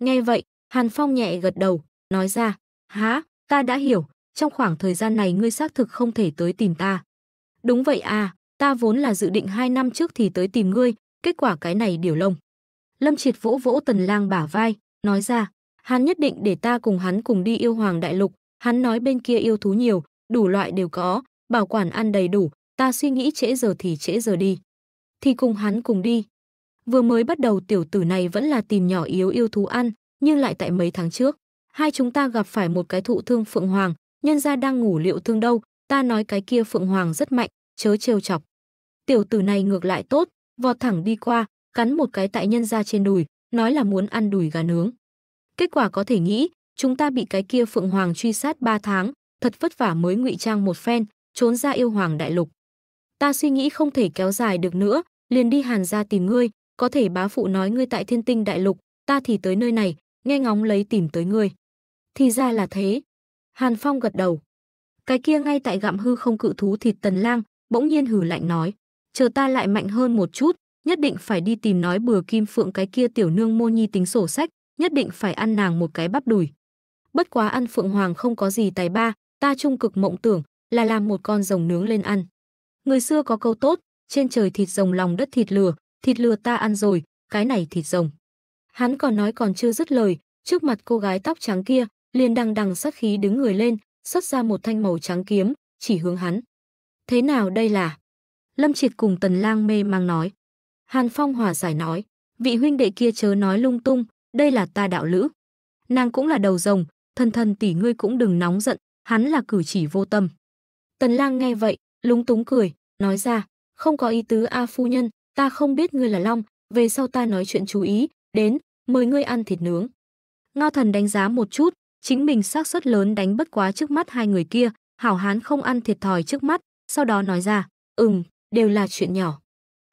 Nghe vậy, Hàn Phong nhẹ gật đầu, nói ra, há, ta đã hiểu, trong khoảng thời gian này ngươi xác thực không thể tới tìm ta. Đúng vậy à, ta vốn là dự định hai năm trước thì tới tìm ngươi, kết quả cái này điều lông. Lâm Triệt vỗ vỗ Tần Lang bả vai, nói ra, hắn nhất định để ta cùng hắn cùng đi yêu hoàng đại lục, hắn nói bên kia yêu thú nhiều, đủ loại đều có, bảo quản ăn đầy đủ, ta suy nghĩ trễ giờ thì trễ giờ đi. Thì cùng hắn cùng đi, Vừa mới bắt đầu tiểu tử này vẫn là tìm nhỏ yếu yêu thú ăn, nhưng lại tại mấy tháng trước, hai chúng ta gặp phải một cái thụ thương phượng hoàng, nhân ra đang ngủ liệu thương đâu, ta nói cái kia phượng hoàng rất mạnh, chớ trêu chọc. Tiểu tử này ngược lại tốt, vọt thẳng đi qua, cắn một cái tại nhân ra trên đùi, nói là muốn ăn đùi gà nướng. Kết quả có thể nghĩ, chúng ta bị cái kia phượng hoàng truy sát 3 tháng, thật vất vả mới ngụy trang một phen, trốn ra yêu hoàng đại lục. Ta suy nghĩ không thể kéo dài được nữa, liền đi hàn ra tìm ngươi, có thể bá phụ nói ngươi tại thiên tinh đại lục, ta thì tới nơi này, nghe ngóng lấy tìm tới ngươi. Thì ra là thế. Hàn Phong gật đầu. Cái kia ngay tại gặm hư không cự thú thịt tần lang, bỗng nhiên hử lạnh nói. Chờ ta lại mạnh hơn một chút, nhất định phải đi tìm nói bừa kim phượng cái kia tiểu nương mô nhi tính sổ sách, nhất định phải ăn nàng một cái bắp đùi. Bất quá ăn phượng hoàng không có gì tài ba, ta trung cực mộng tưởng là làm một con rồng nướng lên ăn. Người xưa có câu tốt, trên trời thịt rồng lòng đất thịt lừa thịt lừa ta ăn rồi, cái này thịt rồng. Hắn còn nói còn chưa dứt lời, trước mặt cô gái tóc trắng kia, liền đằng đằng sát khí đứng người lên, xuất ra một thanh màu trắng kiếm, chỉ hướng hắn. Thế nào đây là? Lâm Triệt cùng Tần Lang mê mang nói. Hàn Phong hòa giải nói, vị huynh đệ kia chớ nói lung tung, đây là ta đạo lữ. Nàng cũng là đầu rồng, thân thân tỷ ngươi cũng đừng nóng giận, hắn là cử chỉ vô tâm. Tần Lang nghe vậy, lúng túng cười, nói ra, không có ý tứ A phu nhân, ta không biết ngươi là long, về sau ta nói chuyện chú ý, đến, mời ngươi ăn thịt nướng. Ngao thần đánh giá một chút, chính mình xác suất lớn đánh bất quá trước mắt hai người kia, hảo hán không ăn thiệt thòi trước mắt, sau đó nói ra, ừm, đều là chuyện nhỏ.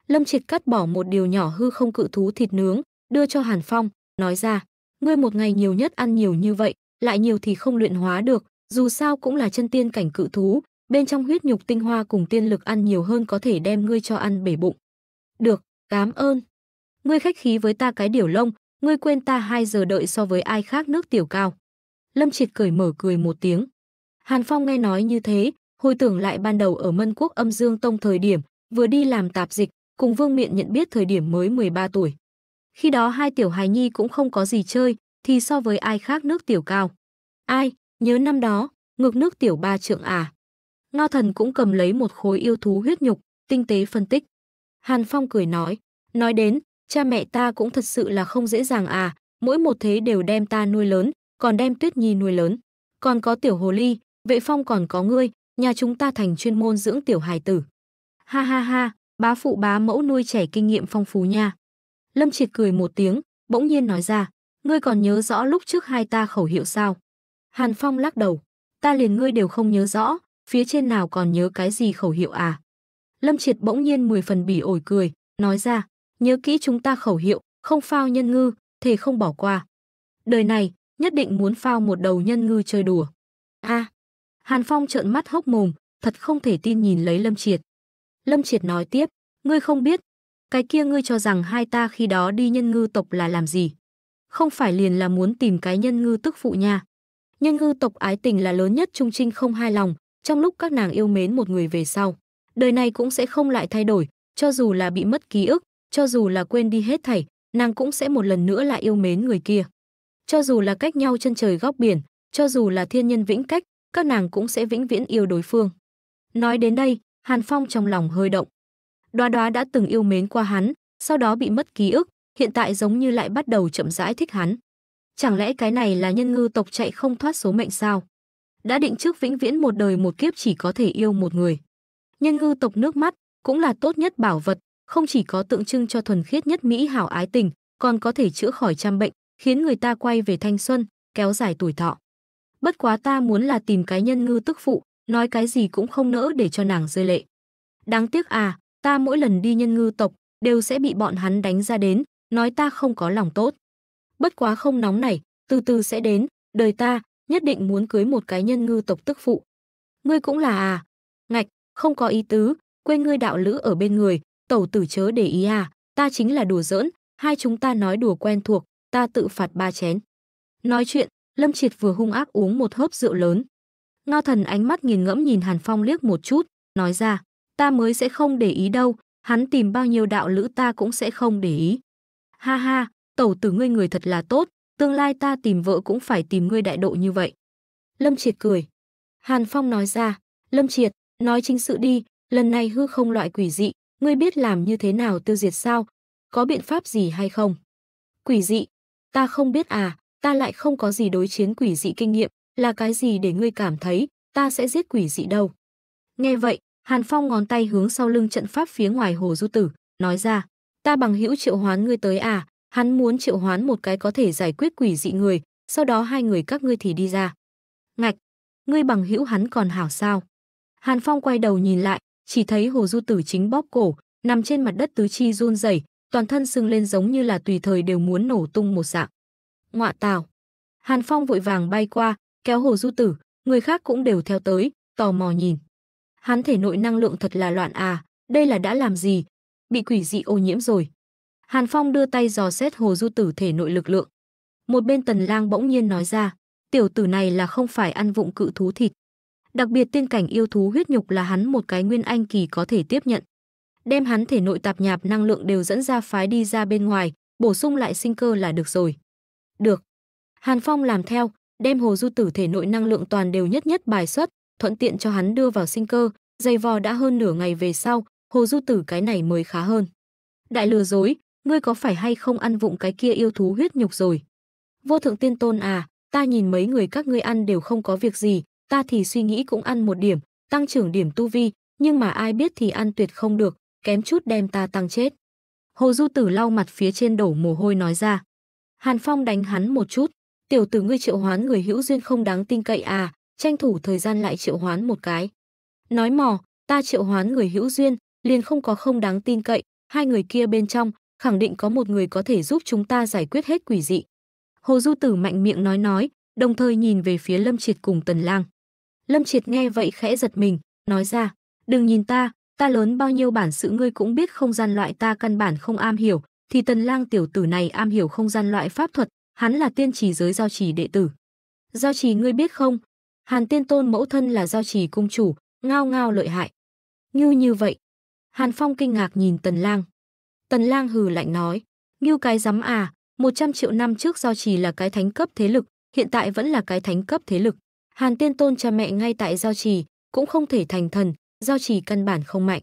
Lâm triệt cắt bỏ một điều nhỏ hư không cự thú thịt nướng, đưa cho Hàn Phong, nói ra, ngươi một ngày nhiều nhất ăn nhiều như vậy, lại nhiều thì không luyện hóa được, dù sao cũng là chân tiên cảnh cự thú, bên trong huyết nhục tinh hoa cùng tiên lực ăn nhiều hơn có thể đem ngươi cho ăn bể bụng. Được, cảm ơn. Ngươi khách khí với ta cái điều lông, ngươi quên ta 2 giờ đợi so với ai khác nước tiểu cao. Lâm Triệt cười mở cười một tiếng. Hàn Phong nghe nói như thế, hồi tưởng lại ban đầu ở Mân Quốc âm Dương Tông thời điểm, vừa đi làm tạp dịch, cùng Vương Miện nhận biết thời điểm mới 13 tuổi. Khi đó hai tiểu hài nhi cũng không có gì chơi, thì so với ai khác nước tiểu cao. Ai, nhớ năm đó, ngược nước tiểu ba trượng à. Ngao thần cũng cầm lấy một khối yêu thú huyết nhục, tinh tế phân tích. Hàn Phong cười nói, nói đến, cha mẹ ta cũng thật sự là không dễ dàng à, mỗi một thế đều đem ta nuôi lớn, còn đem Tuyết Nhi nuôi lớn. Còn có tiểu hồ ly, vệ phong còn có ngươi, nhà chúng ta thành chuyên môn dưỡng tiểu hài tử. Ha ha ha, bá phụ bá mẫu nuôi trẻ kinh nghiệm phong phú nha. Lâm Triệt cười một tiếng, bỗng nhiên nói ra, ngươi còn nhớ rõ lúc trước hai ta khẩu hiệu sao? Hàn Phong lắc đầu, ta liền ngươi đều không nhớ rõ, phía trên nào còn nhớ cái gì khẩu hiệu à? Lâm Triệt bỗng nhiên mười phần bỉ ổi cười, nói ra, nhớ kỹ chúng ta khẩu hiệu, không phao nhân ngư, thề không bỏ qua. Đời này, nhất định muốn phao một đầu nhân ngư chơi đùa. a Hàn Phong trợn mắt hốc mồm, thật không thể tin nhìn lấy Lâm Triệt. Lâm Triệt nói tiếp, ngươi không biết, cái kia ngươi cho rằng hai ta khi đó đi nhân ngư tộc là làm gì? Không phải liền là muốn tìm cái nhân ngư tức phụ nha. Nhân ngư tộc ái tình là lớn nhất trung trinh không hai lòng, trong lúc các nàng yêu mến một người về sau đời này cũng sẽ không lại thay đổi, cho dù là bị mất ký ức, cho dù là quên đi hết thảy, nàng cũng sẽ một lần nữa lại yêu mến người kia. Cho dù là cách nhau chân trời góc biển, cho dù là thiên nhân vĩnh cách, các nàng cũng sẽ vĩnh viễn yêu đối phương. Nói đến đây, Hàn Phong trong lòng hơi động. Đoá đoá đã từng yêu mến qua hắn, sau đó bị mất ký ức, hiện tại giống như lại bắt đầu chậm rãi thích hắn. Chẳng lẽ cái này là nhân ngư tộc chạy không thoát số mệnh sao? Đã định trước vĩnh viễn một đời một kiếp chỉ có thể yêu một người nhân ngư tộc nước mắt cũng là tốt nhất bảo vật, không chỉ có tượng trưng cho thuần khiết nhất mỹ hảo ái tình, còn có thể chữa khỏi trăm bệnh, khiến người ta quay về thanh xuân, kéo dài tuổi thọ. Bất quá ta muốn là tìm cái nhân ngư tức phụ, nói cái gì cũng không nỡ để cho nàng rơi lệ. Đáng tiếc à, ta mỗi lần đi nhân ngư tộc đều sẽ bị bọn hắn đánh ra đến, nói ta không có lòng tốt. Bất quá không nóng này, từ từ sẽ đến, đời ta nhất định muốn cưới một cái nhân ngư tộc tức phụ. Ngươi cũng là à, không có ý tứ, quên ngươi đạo lữ ở bên người, tẩu tử chớ để ý à, ta chính là đùa giỡn, hai chúng ta nói đùa quen thuộc, ta tự phạt ba chén. Nói chuyện, Lâm Triệt vừa hung ác uống một hớp rượu lớn. Ngao thần ánh mắt nghiền ngẫm nhìn Hàn Phong liếc một chút, nói ra, ta mới sẽ không để ý đâu, hắn tìm bao nhiêu đạo lữ ta cũng sẽ không để ý. Ha ha, tẩu tử ngươi người thật là tốt, tương lai ta tìm vợ cũng phải tìm ngươi đại độ như vậy. Lâm Triệt cười. Hàn Phong nói ra, Lâm Triệt, Nói chính sự đi, lần này hư không loại quỷ dị, ngươi biết làm như thế nào tiêu diệt sao? Có biện pháp gì hay không? Quỷ dị? Ta không biết à, ta lại không có gì đối chiến quỷ dị kinh nghiệm, là cái gì để ngươi cảm thấy ta sẽ giết quỷ dị đâu? Nghe vậy, Hàn Phong ngón tay hướng sau lưng trận pháp phía ngoài hồ du tử, nói ra, ta bằng hữu triệu hoán ngươi tới à, hắn muốn triệu hoán một cái có thể giải quyết quỷ dị người, sau đó hai người các ngươi thì đi ra. Ngạch, ngươi bằng hữu hắn còn hảo sao? Hàn Phong quay đầu nhìn lại, chỉ thấy Hồ Du Tử chính bóp cổ, nằm trên mặt đất tứ chi run rẩy, toàn thân sưng lên giống như là tùy thời đều muốn nổ tung một dạng. Ngọa tào. Hàn Phong vội vàng bay qua, kéo Hồ Du Tử, người khác cũng đều theo tới, tò mò nhìn. Hắn thể nội năng lượng thật là loạn à, đây là đã làm gì? Bị quỷ dị ô nhiễm rồi. Hàn Phong đưa tay dò xét Hồ Du Tử thể nội lực lượng. Một bên Tần Lang bỗng nhiên nói ra, tiểu tử này là không phải ăn vụng cự thú thịt, Đặc biệt tiên cảnh yêu thú huyết nhục là hắn một cái nguyên anh kỳ có thể tiếp nhận. Đem hắn thể nội tạp nhạp năng lượng đều dẫn ra phái đi ra bên ngoài, bổ sung lại sinh cơ là được rồi. Được. Hàn Phong làm theo, đem hồ du tử thể nội năng lượng toàn đều nhất nhất bài xuất, thuận tiện cho hắn đưa vào sinh cơ, dày vò đã hơn nửa ngày về sau, hồ du tử cái này mới khá hơn. Đại lừa dối, ngươi có phải hay không ăn vụng cái kia yêu thú huyết nhục rồi? Vô thượng tiên tôn à, ta nhìn mấy người các ngươi ăn đều không có việc gì, ta thì suy nghĩ cũng ăn một điểm, tăng trưởng điểm tu vi, nhưng mà ai biết thì ăn tuyệt không được, kém chút đem ta tăng chết. Hồ Du Tử lau mặt phía trên đổ mồ hôi nói ra. Hàn Phong đánh hắn một chút, tiểu tử ngươi triệu hoán người hữu duyên không đáng tin cậy à, tranh thủ thời gian lại triệu hoán một cái. Nói mò, ta triệu hoán người hữu duyên, liền không có không đáng tin cậy, hai người kia bên trong, khẳng định có một người có thể giúp chúng ta giải quyết hết quỷ dị. Hồ Du Tử mạnh miệng nói nói, đồng thời nhìn về phía Lâm Triệt cùng Tần Lang. Lâm Triệt nghe vậy khẽ giật mình, nói ra, đừng nhìn ta, ta lớn bao nhiêu bản sự ngươi cũng biết không gian loại ta căn bản không am hiểu, thì tần lang tiểu tử này am hiểu không gian loại pháp thuật, hắn là tiên trì giới giao trì đệ tử. Giao trì ngươi biết không? Hàn tiên tôn mẫu thân là giao trì cung chủ, ngao ngao lợi hại. Như như vậy. Hàn Phong kinh ngạc nhìn tần lang. Tần lang hừ lạnh nói, như cái rắm à, 100 triệu năm trước giao trì là cái thánh cấp thế lực, hiện tại vẫn là cái thánh cấp thế lực. Hàn Tiên Tôn cha mẹ ngay tại giao trì cũng không thể thành thần, giao trì căn bản không mạnh.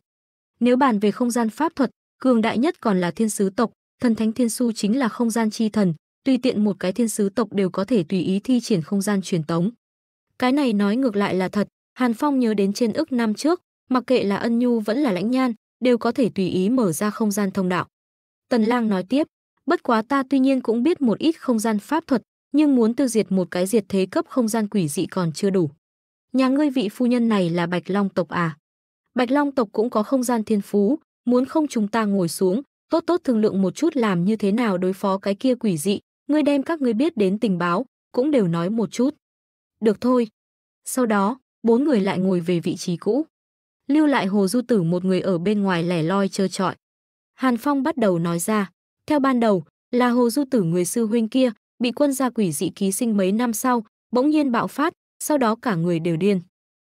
Nếu bàn về không gian pháp thuật, cường đại nhất còn là thiên sứ tộc, thần thánh thiên su chính là không gian chi thần, tùy tiện một cái thiên sứ tộc đều có thể tùy ý thi triển không gian truyền tống. Cái này nói ngược lại là thật, Hàn Phong nhớ đến trên ức năm trước, mặc kệ là Ân Nhu vẫn là Lãnh Nhan, đều có thể tùy ý mở ra không gian thông đạo. Tần Lang nói tiếp, bất quá ta tuy nhiên cũng biết một ít không gian pháp thuật, nhưng muốn tiêu diệt một cái diệt thế cấp không gian quỷ dị còn chưa đủ. Nhà ngươi vị phu nhân này là Bạch Long tộc à? Bạch Long tộc cũng có không gian thiên phú, muốn không chúng ta ngồi xuống, tốt tốt thương lượng một chút làm như thế nào đối phó cái kia quỷ dị, ngươi đem các ngươi biết đến tình báo, cũng đều nói một chút. Được thôi. Sau đó, bốn người lại ngồi về vị trí cũ. Lưu lại Hồ Du Tử một người ở bên ngoài lẻ loi chơi trọi. Hàn Phong bắt đầu nói ra, theo ban đầu, là Hồ Du Tử người sư huynh kia, bị quân gia quỷ dị ký sinh mấy năm sau, bỗng nhiên bạo phát, sau đó cả người đều điên.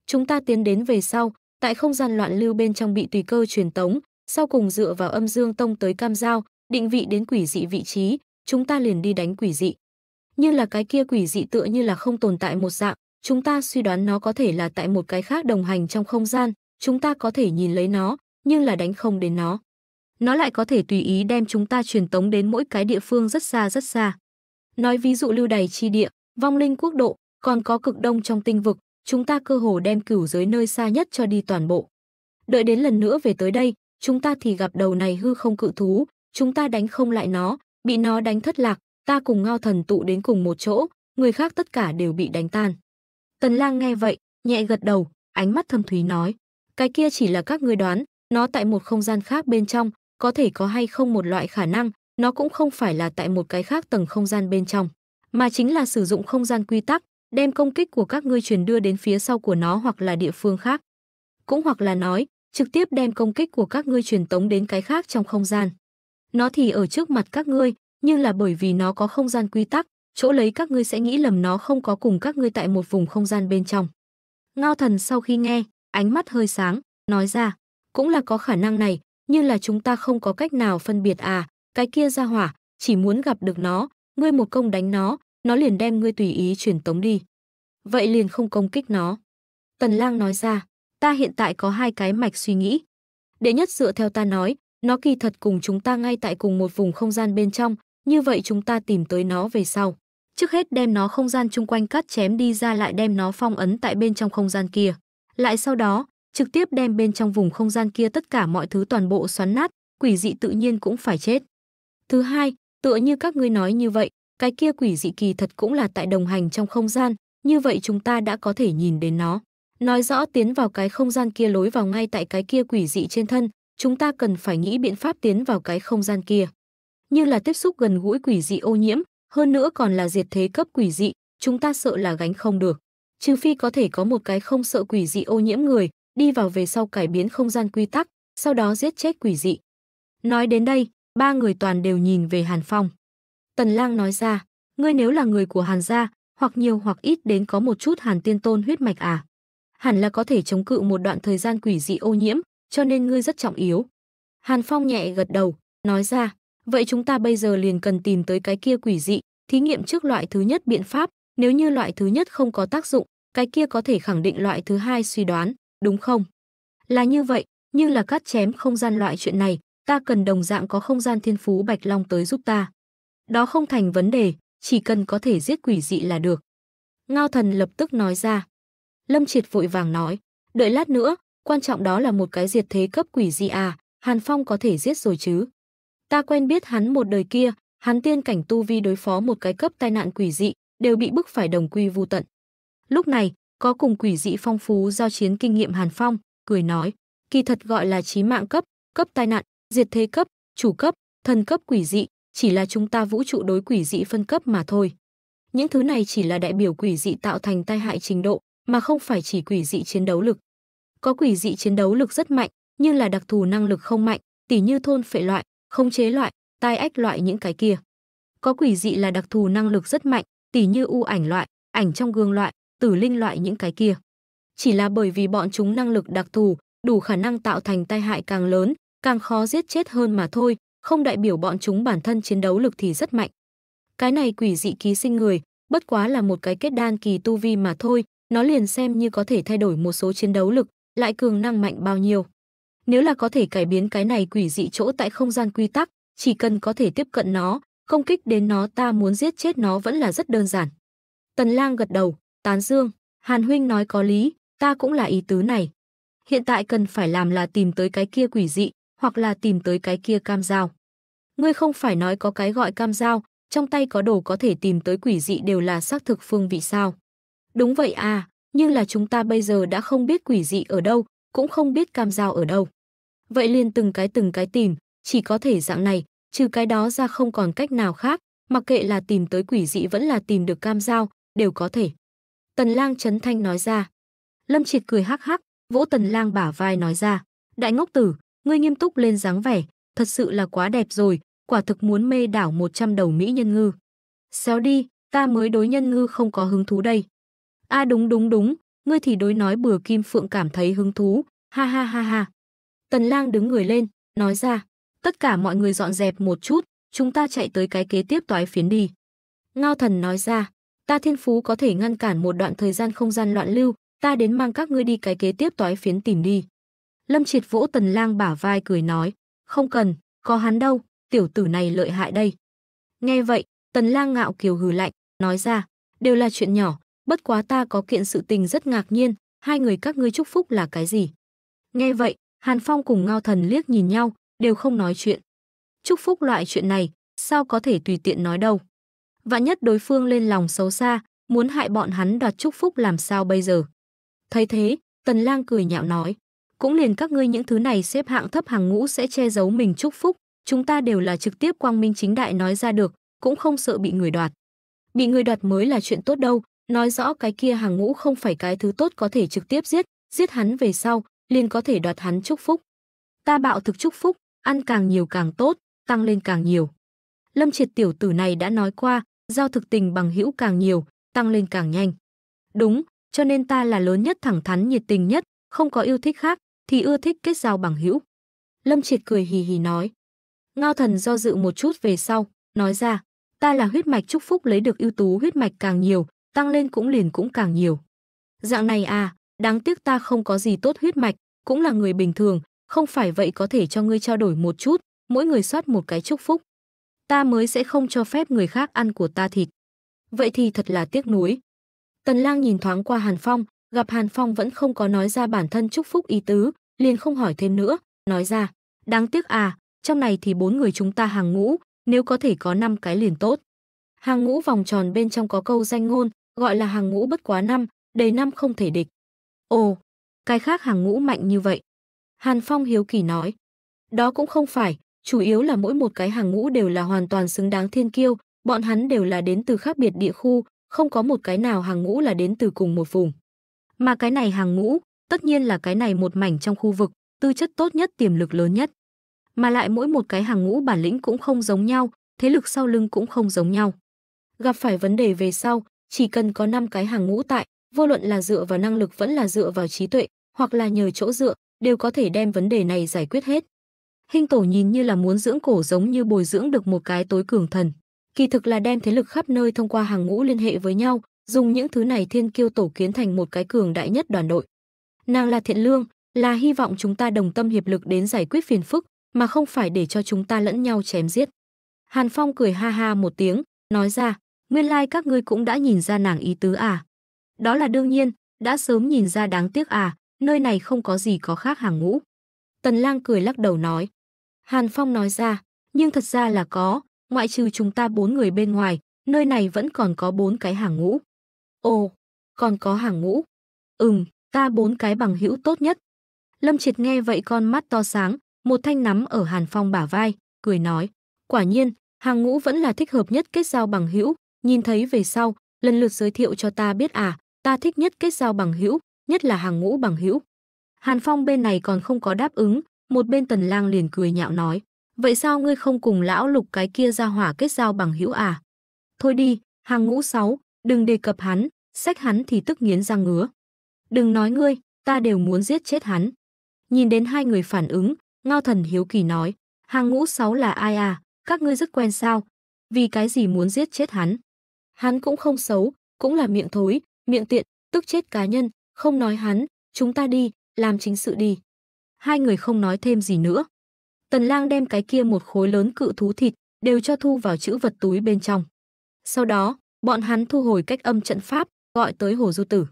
Chúng ta tiến đến về sau, tại không gian loạn lưu bên trong bị tùy cơ truyền tống, sau cùng dựa vào âm dương tông tới cam giao, định vị đến quỷ dị vị trí, chúng ta liền đi đánh quỷ dị. Như là cái kia quỷ dị tựa như là không tồn tại một dạng, chúng ta suy đoán nó có thể là tại một cái khác đồng hành trong không gian, chúng ta có thể nhìn lấy nó, nhưng là đánh không đến nó. Nó lại có thể tùy ý đem chúng ta truyền tống đến mỗi cái địa phương rất xa rất xa. Nói ví dụ lưu đầy chi địa, vong linh quốc độ, còn có cực đông trong tinh vực, chúng ta cơ hồ đem cửu giới nơi xa nhất cho đi toàn bộ. Đợi đến lần nữa về tới đây, chúng ta thì gặp đầu này hư không cự thú, chúng ta đánh không lại nó, bị nó đánh thất lạc, ta cùng ngao thần tụ đến cùng một chỗ, người khác tất cả đều bị đánh tan. Tần lang nghe vậy, nhẹ gật đầu, ánh mắt thâm thúy nói. Cái kia chỉ là các ngươi đoán, nó tại một không gian khác bên trong, có thể có hay không một loại khả năng, nó cũng không phải là tại một cái khác tầng không gian bên trong, mà chính là sử dụng không gian quy tắc, đem công kích của các ngươi truyền đưa đến phía sau của nó hoặc là địa phương khác. Cũng hoặc là nói, trực tiếp đem công kích của các ngươi truyền tống đến cái khác trong không gian. Nó thì ở trước mặt các ngươi, nhưng là bởi vì nó có không gian quy tắc, chỗ lấy các ngươi sẽ nghĩ lầm nó không có cùng các ngươi tại một vùng không gian bên trong. Ngao thần sau khi nghe, ánh mắt hơi sáng, nói ra, cũng là có khả năng này, nhưng là chúng ta không có cách nào phân biệt à, cái kia ra hỏa, chỉ muốn gặp được nó, ngươi một công đánh nó, nó liền đem ngươi tùy ý truyền tống đi. Vậy liền không công kích nó. Tần lang nói ra, ta hiện tại có hai cái mạch suy nghĩ. Đệ nhất dựa theo ta nói, nó kỳ thật cùng chúng ta ngay tại cùng một vùng không gian bên trong, như vậy chúng ta tìm tới nó về sau. Trước hết đem nó không gian chung quanh cắt chém đi ra lại đem nó phong ấn tại bên trong không gian kia. Lại sau đó, trực tiếp đem bên trong vùng không gian kia tất cả mọi thứ toàn bộ xoắn nát, quỷ dị tự nhiên cũng phải chết. Thứ hai, tựa như các ngươi nói như vậy, cái kia quỷ dị kỳ thật cũng là tại đồng hành trong không gian, như vậy chúng ta đã có thể nhìn đến nó. Nói rõ tiến vào cái không gian kia lối vào ngay tại cái kia quỷ dị trên thân, chúng ta cần phải nghĩ biện pháp tiến vào cái không gian kia. Như là tiếp xúc gần gũi quỷ dị ô nhiễm, hơn nữa còn là diệt thế cấp quỷ dị, chúng ta sợ là gánh không được. Trừ phi có thể có một cái không sợ quỷ dị ô nhiễm người, đi vào về sau cải biến không gian quy tắc, sau đó giết chết quỷ dị. Nói đến đây, ba người toàn đều nhìn về Hàn Phong. Tần Lang nói ra, ngươi nếu là người của Hàn gia, hoặc nhiều hoặc ít đến có một chút Hàn tiên tôn huyết mạch à. Hẳn là có thể chống cự một đoạn thời gian quỷ dị ô nhiễm, cho nên ngươi rất trọng yếu. Hàn Phong nhẹ gật đầu, nói ra, vậy chúng ta bây giờ liền cần tìm tới cái kia quỷ dị, thí nghiệm trước loại thứ nhất biện pháp, nếu như loại thứ nhất không có tác dụng, cái kia có thể khẳng định loại thứ hai suy đoán, đúng không? Là như vậy, nhưng là cắt chém không gian loại chuyện này, ta cần đồng dạng có không gian thiên phú Bạch Long tới giúp ta. Đó không thành vấn đề, chỉ cần có thể giết quỷ dị là được. Ngao thần lập tức nói ra. Lâm triệt vội vàng nói, đợi lát nữa, quan trọng đó là một cái diệt thế cấp quỷ dị à, Hàn Phong có thể giết rồi chứ. Ta quen biết hắn một đời kia, hắn tiên cảnh tu vi đối phó một cái cấp tai nạn quỷ dị, đều bị bức phải đồng quy vu tận. Lúc này, có cùng quỷ dị phong phú giao chiến kinh nghiệm Hàn Phong, cười nói, kỳ thật gọi là trí mạng cấp, cấp tai nạn, diệt thế cấp, chủ cấp, thần cấp quỷ dị, chỉ là chúng ta vũ trụ đối quỷ dị phân cấp mà thôi. Những thứ này chỉ là đại biểu quỷ dị tạo thành tai hại trình độ, mà không phải chỉ quỷ dị chiến đấu lực. Có quỷ dị chiến đấu lực rất mạnh, nhưng là đặc thù năng lực không mạnh, tỉ như thôn phệ loại, không chế loại, tai ách loại những cái kia. Có quỷ dị là đặc thù năng lực rất mạnh, tỉ như u ảnh loại, ảnh trong gương loại, tử linh loại những cái kia. Chỉ là bởi vì bọn chúng năng lực đặc thù, đủ khả năng tạo thành tai hại càng lớn, càng khó giết chết hơn mà thôi, không đại biểu bọn chúng bản thân chiến đấu lực thì rất mạnh. Cái này quỷ dị ký sinh người, bất quá là một cái kết đan kỳ tu vi mà thôi, nó liền xem như có thể thay đổi một số chiến đấu lực, lại cường năng mạnh bao nhiêu. Nếu là có thể cải biến cái này quỷ dị chỗ tại không gian quy tắc, chỉ cần có thể tiếp cận nó, công kích đến nó ta muốn giết chết nó vẫn là rất đơn giản. Tần lang gật đầu, tán dương, Hàn Huynh nói có lý, ta cũng là ý tứ này. Hiện tại cần phải làm là tìm tới cái kia quỷ dị, hoặc là tìm tới cái kia cam dao. Ngươi không phải nói có cái gọi cam dao, trong tay có đồ có thể tìm tới quỷ dị đều là xác thực phương vị sao. Đúng vậy à, nhưng là chúng ta bây giờ đã không biết quỷ dị ở đâu, cũng không biết cam dao ở đâu. Vậy liền từng cái từng cái tìm, chỉ có thể dạng này, trừ cái đó ra không còn cách nào khác, mặc kệ là tìm tới quỷ dị vẫn là tìm được cam dao, đều có thể. Tần lang chấn thanh nói ra. Lâm triệt cười hắc hắc, vỗ tần lang bả vai nói ra. Đại ngốc tử, Ngươi nghiêm túc lên dáng vẻ, thật sự là quá đẹp rồi, quả thực muốn mê đảo 100 đầu mỹ nhân ngư. Xéo đi, ta mới đối nhân ngư không có hứng thú đây. A à đúng đúng đúng, ngươi thì đối nói bừa kim phượng cảm thấy hứng thú, ha ha ha ha. Tần lang đứng người lên, nói ra, tất cả mọi người dọn dẹp một chút, chúng ta chạy tới cái kế tiếp toái phiến đi. Ngao thần nói ra, ta thiên phú có thể ngăn cản một đoạn thời gian không gian loạn lưu, ta đến mang các ngươi đi cái kế tiếp toái phiến tìm đi. Lâm Triệt vỗ Tần Lang bả vai cười nói, không cần, có hắn đâu, tiểu tử này lợi hại đây. Nghe vậy, Tần Lang ngạo kiều hừ lạnh, nói ra, đều là chuyện nhỏ, bất quá ta có kiện sự tình rất ngạc nhiên, hai người các ngươi chúc phúc là cái gì? Nghe vậy, Hàn Phong cùng Ngao Thần liếc nhìn nhau, đều không nói chuyện. Chúc phúc loại chuyện này, sao có thể tùy tiện nói đâu. Vạn nhất đối phương lên lòng xấu xa, muốn hại bọn hắn đoạt chúc phúc làm sao bây giờ. Thấy thế, Tần Lang cười nhạo nói, cũng liền các ngươi những thứ này xếp hạng thấp hàng ngũ sẽ che giấu mình chúc phúc chúng ta đều là trực tiếp quang minh chính đại nói ra được cũng không sợ bị người đoạt bị người đoạt mới là chuyện tốt đâu nói rõ cái kia hàng ngũ không phải cái thứ tốt có thể trực tiếp giết giết hắn về sau liền có thể đoạt hắn chúc phúc ta bạo thực chúc phúc ăn càng nhiều càng tốt tăng lên càng nhiều lâm triệt tiểu tử này đã nói qua giao thực tình bằng hữu càng nhiều tăng lên càng nhanh đúng cho nên ta là lớn nhất thẳng thắn nhiệt tình nhất không có yêu thích khác thì ưa thích kết giao bằng hữu. Lâm Triệt cười hì hì nói. Ngao thần do dự một chút về sau, nói ra, ta là huyết mạch chúc phúc lấy được ưu tú huyết mạch càng nhiều, tăng lên cũng liền cũng càng nhiều. Dạng này à, đáng tiếc ta không có gì tốt huyết mạch, cũng là người bình thường, không phải vậy có thể cho ngươi trao đổi một chút, mỗi người soát một cái chúc phúc. Ta mới sẽ không cho phép người khác ăn của ta thịt. Vậy thì thật là tiếc nuối. Tần lang nhìn thoáng qua Hàn Phong, gặp Hàn Phong vẫn không có nói ra bản thân chúc phúc ý tứ, liền không hỏi thêm nữa, nói ra, đáng tiếc à, trong này thì bốn người chúng ta hàng ngũ, nếu có thể có năm cái liền tốt. Hàng ngũ vòng tròn bên trong có câu danh ngôn, gọi là hàng ngũ bất quá năm, đầy năm không thể địch. Ồ, cái khác hàng ngũ mạnh như vậy. Hàn Phong hiếu kỳ nói. Đó cũng không phải, chủ yếu là mỗi một cái hàng ngũ đều là hoàn toàn xứng đáng thiên kiêu, bọn hắn đều là đến từ khác biệt địa khu, không có một cái nào hàng ngũ là đến từ cùng một vùng. Mà cái này hàng ngũ, tất nhiên là cái này một mảnh trong khu vực, tư chất tốt nhất, tiềm lực lớn nhất. Mà lại mỗi một cái hàng ngũ bản lĩnh cũng không giống nhau, thế lực sau lưng cũng không giống nhau. Gặp phải vấn đề về sau, chỉ cần có 5 cái hàng ngũ tại, vô luận là dựa vào năng lực vẫn là dựa vào trí tuệ, hoặc là nhờ chỗ dựa, đều có thể đem vấn đề này giải quyết hết. hình tổ nhìn như là muốn dưỡng cổ giống như bồi dưỡng được một cái tối cường thần. Kỳ thực là đem thế lực khắp nơi thông qua hàng ngũ liên hệ với nhau, dùng những thứ này thiên kiêu tổ kiến thành một cái cường đại nhất đoàn đội. Nàng là thiện lương, là hy vọng chúng ta đồng tâm hiệp lực đến giải quyết phiền phức, mà không phải để cho chúng ta lẫn nhau chém giết. Hàn Phong cười ha ha một tiếng, nói ra, nguyên lai like các ngươi cũng đã nhìn ra nàng ý tứ à. Đó là đương nhiên, đã sớm nhìn ra đáng tiếc à, nơi này không có gì có khác hàng ngũ. Tần lang cười lắc đầu nói. Hàn Phong nói ra, nhưng thật ra là có, ngoại trừ chúng ta bốn người bên ngoài, nơi này vẫn còn có bốn cái hàng ngũ. Ồ, còn có hàng ngũ. Ừm, ta bốn cái bằng hữu tốt nhất. Lâm Triệt nghe vậy con mắt to sáng, một thanh nắm ở Hàn Phong bả vai, cười nói. Quả nhiên, hàng ngũ vẫn là thích hợp nhất kết giao bằng hữu, nhìn thấy về sau, lần lượt giới thiệu cho ta biết à, ta thích nhất kết giao bằng hữu, nhất là hàng ngũ bằng hữu. Hàn Phong bên này còn không có đáp ứng, một bên tần lang liền cười nhạo nói. Vậy sao ngươi không cùng lão lục cái kia ra hỏa kết giao bằng hữu à? Thôi đi, hàng ngũ sáu, đừng đề cập hắn, sách hắn thì tức nghiến răng ngứa. Đừng nói ngươi, ta đều muốn giết chết hắn. Nhìn đến hai người phản ứng, Ngao Thần hiếu kỳ nói, hàng ngũ sáu là ai à, các ngươi rất quen sao, vì cái gì muốn giết chết hắn. Hắn cũng không xấu, cũng là miệng thối, miệng tiện, tức chết cá nhân, không nói hắn, chúng ta đi, làm chính sự đi. Hai người không nói thêm gì nữa. Tần lang đem cái kia một khối lớn cự thú thịt, đều cho thu vào chữ vật túi bên trong. Sau đó, bọn hắn thu hồi cách âm trận pháp, gọi tới Hồ Du Tử.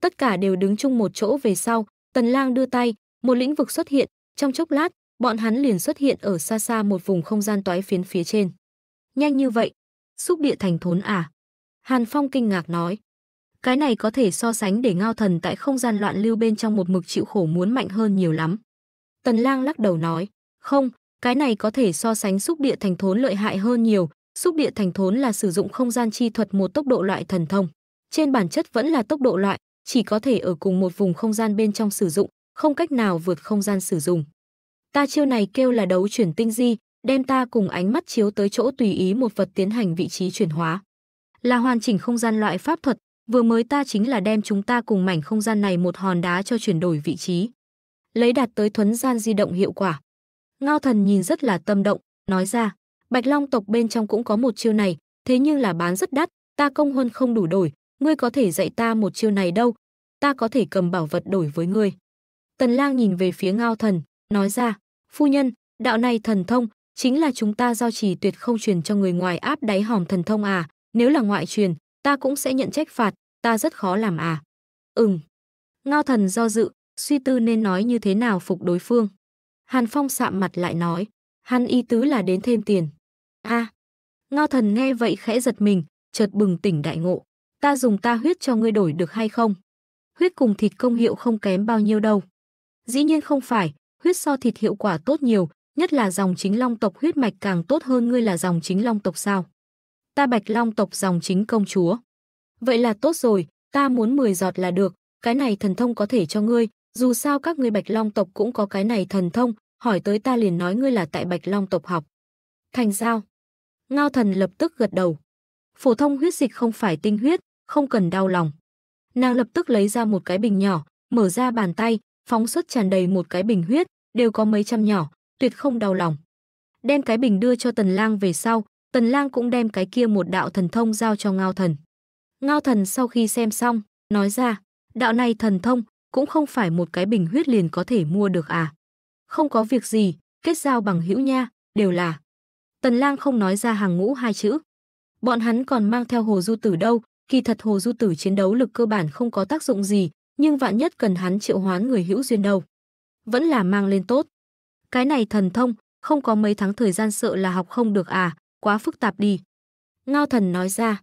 Tất cả đều đứng chung một chỗ về sau, Tần Lang đưa tay, một lĩnh vực xuất hiện, trong chốc lát, bọn hắn liền xuất hiện ở xa xa một vùng không gian toái phiến phía trên. Nhanh như vậy, xúc địa thành thốn à? Hàn Phong kinh ngạc nói. Cái này có thể so sánh để ngao thần tại không gian loạn lưu bên trong một mực chịu khổ muốn mạnh hơn nhiều lắm. Tần Lang lắc đầu nói, không, cái này có thể so sánh xúc địa thành thốn lợi hại hơn nhiều, xúc địa thành thốn là sử dụng không gian chi thuật một tốc độ loại thần thông trên bản chất vẫn là tốc độ loại, chỉ có thể ở cùng một vùng không gian bên trong sử dụng, không cách nào vượt không gian sử dụng. Ta chiêu này kêu là đấu chuyển tinh di, đem ta cùng ánh mắt chiếu tới chỗ tùy ý một vật tiến hành vị trí chuyển hóa. Là hoàn chỉnh không gian loại pháp thuật, vừa mới ta chính là đem chúng ta cùng mảnh không gian này một hòn đá cho chuyển đổi vị trí. Lấy đạt tới thuấn gian di động hiệu quả. Ngao thần nhìn rất là tâm động, nói ra, Bạch Long tộc bên trong cũng có một chiêu này, thế nhưng là bán rất đắt, ta công huân không đủ đổi, ngươi có thể dạy ta một chiêu này đâu, ta có thể cầm bảo vật đổi với ngươi. Tần lang nhìn về phía ngao thần, nói ra, phu nhân, đạo này thần thông, chính là chúng ta giao trì tuyệt không truyền cho người ngoài áp đáy hòm thần thông à, nếu là ngoại truyền, ta cũng sẽ nhận trách phạt, ta rất khó làm à. Ừm. Ngao thần do dự, suy tư nên nói như thế nào phục đối phương. Hàn Phong sạm mặt lại nói, Hàn Y tứ là đến thêm tiền. a Ngao thần nghe vậy khẽ giật mình, chợt bừng tỉnh đại ngộ ta dùng ta huyết cho ngươi đổi được hay không? Huyết cùng thịt công hiệu không kém bao nhiêu đâu. Dĩ nhiên không phải, huyết so thịt hiệu quả tốt nhiều, nhất là dòng chính long tộc huyết mạch càng tốt hơn ngươi là dòng chính long tộc sao? Ta bạch long tộc dòng chính công chúa. Vậy là tốt rồi, ta muốn 10 giọt là được, cái này thần thông có thể cho ngươi, dù sao các ngươi bạch long tộc cũng có cái này thần thông, hỏi tới ta liền nói ngươi là tại bạch long tộc học. Thành giao. Ngao thần lập tức gật đầu. Phổ thông huyết dịch không phải tinh huyết, không cần đau lòng. Nàng lập tức lấy ra một cái bình nhỏ, mở ra bàn tay, phóng xuất tràn đầy một cái bình huyết, đều có mấy trăm nhỏ, tuyệt không đau lòng. Đem cái bình đưa cho Tần Lang về sau, Tần Lang cũng đem cái kia một đạo thần thông giao cho Ngao Thần. Ngao Thần sau khi xem xong, nói ra, đạo này thần thông cũng không phải một cái bình huyết liền có thể mua được à. Không có việc gì, kết giao bằng hữu nha, đều là. Tần Lang không nói ra hàng ngũ hai chữ. Bọn hắn còn mang theo hồ du tử đâu, Kỳ thật Hồ Du Tử chiến đấu lực cơ bản không có tác dụng gì, nhưng vạn nhất cần hắn triệu hoán người hữu duyên đâu. Vẫn là mang lên tốt. Cái này thần thông, không có mấy tháng thời gian sợ là học không được à, quá phức tạp đi. Ngao thần nói ra.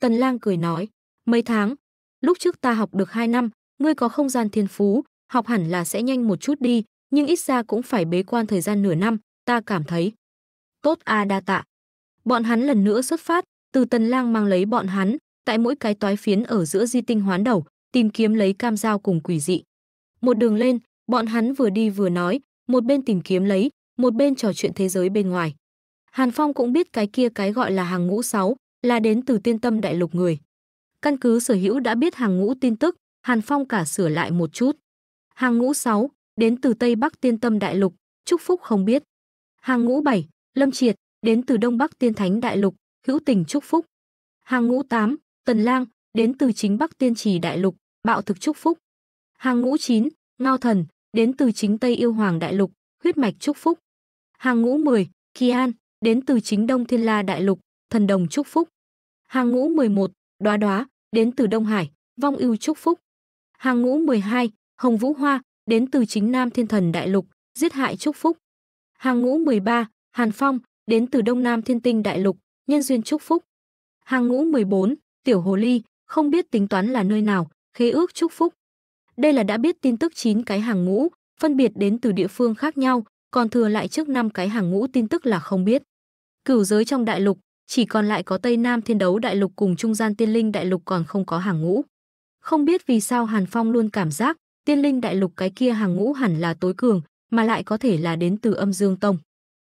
Tần lang cười nói, mấy tháng, lúc trước ta học được 2 năm, ngươi có không gian thiên phú, học hẳn là sẽ nhanh một chút đi, nhưng ít ra cũng phải bế quan thời gian nửa năm, ta cảm thấy. Tốt a à đa tạ. Bọn hắn lần nữa xuất phát, từ tần lang mang lấy bọn hắn, tại mỗi cái toái phiến ở giữa di tinh hoán đầu, tìm kiếm lấy cam dao cùng quỷ dị. Một đường lên, bọn hắn vừa đi vừa nói, một bên tìm kiếm lấy, một bên trò chuyện thế giới bên ngoài. Hàn Phong cũng biết cái kia cái gọi là hàng ngũ 6, là đến từ tiên tâm đại lục người. Căn cứ sở hữu đã biết hàng ngũ tin tức, Hàn Phong cả sửa lại một chút. Hàng ngũ 6, đến từ Tây Bắc tiên tâm đại lục, Trúc Phúc không biết. Hàng ngũ 7, Lâm Triệt, đến từ Đông Bắc tiên thánh đại lục, hữu tình Trúc Phúc. Hàng ngũ 8, Tần Lang, đến từ chính Bắc Tiên Trì Đại Lục, bạo thực chúc phúc. Hàng ngũ 9, Ngao Thần, đến từ chính Tây Yêu Hoàng Đại Lục, huyết mạch chúc phúc. Hàng ngũ 10, Kỳ An, đến từ chính Đông Thiên La Đại Lục, thần đồng chúc phúc. Hàng ngũ 11, Đóa Đóa, đến từ Đông Hải, vong ưu chúc phúc. Hàng ngũ 12, Hồng Vũ Hoa, đến từ chính Nam Thiên Thần Đại Lục, giết hại chúc phúc. Hàng ngũ 13, Hàn Phong, đến từ Đông Nam Thiên Tinh Đại Lục, nhân duyên chúc phúc. Hàng ngũ 14, Tiểu Hồ Ly, không biết tính toán là nơi nào, khế ước chúc phúc. Đây là đã biết tin tức 9 cái hàng ngũ, phân biệt đến từ địa phương khác nhau, còn thừa lại trước năm cái hàng ngũ tin tức là không biết. Cửu giới trong đại lục, chỉ còn lại có Tây Nam Thiên Đấu đại lục cùng Trung gian Tiên Linh đại lục còn không có hàng ngũ. Không biết vì sao Hàn Phong luôn cảm giác, Tiên Linh đại lục cái kia hàng ngũ hẳn là tối cường, mà lại có thể là đến từ Âm Dương Tông.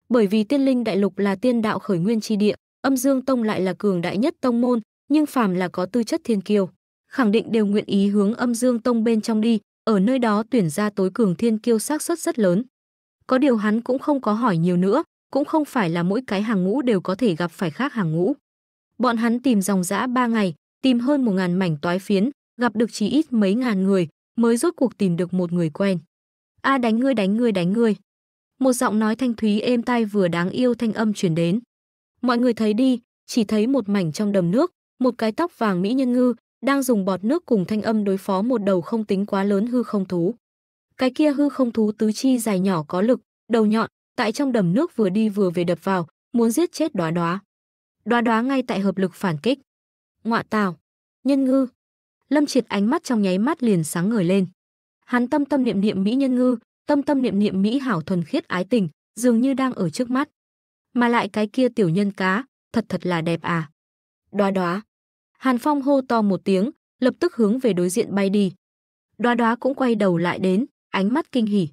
Bởi vì Tiên Linh đại lục là tiên đạo khởi nguyên chi địa, Âm Dương Tông lại là cường đại nhất tông môn, nhưng phàm là có tư chất thiên kiêu, khẳng định đều nguyện ý hướng âm dương tông bên trong đi, ở nơi đó tuyển ra tối cường thiên kiêu xác suất rất lớn. Có điều hắn cũng không có hỏi nhiều nữa, cũng không phải là mỗi cái hàng ngũ đều có thể gặp phải khác hàng ngũ. Bọn hắn tìm dòng dã ba ngày, tìm hơn một ngàn mảnh toái phiến, gặp được chỉ ít mấy ngàn người, mới rốt cuộc tìm được một người quen. A đánh ngươi đánh ngươi đánh ngươi. Một giọng nói thanh thúy êm tai vừa đáng yêu thanh âm truyền đến. Mọi người thấy đi, chỉ thấy một mảnh trong đầm nước, một cái tóc vàng mỹ nhân ngư đang dùng bọt nước cùng thanh âm đối phó một đầu không tính quá lớn hư không thú. Cái kia hư không thú tứ chi dài nhỏ có lực, đầu nhọn, tại trong đầm nước vừa đi vừa về đập vào, muốn giết chết đóa đóa. Đóa đóa ngay tại hợp lực phản kích. Ngọa tào, nhân ngư. Lâm Triệt ánh mắt trong nháy mắt liền sáng ngời lên. Hắn tâm tâm niệm niệm mỹ nhân ngư, tâm tâm niệm niệm mỹ hảo thuần khiết ái tình, dường như đang ở trước mắt. Mà lại cái kia tiểu nhân cá, thật thật là đẹp à. Đóa đóa, Hàn Phong hô to một tiếng, lập tức hướng về đối diện bay đi. Đoá đoá cũng quay đầu lại đến, ánh mắt kinh hỉ.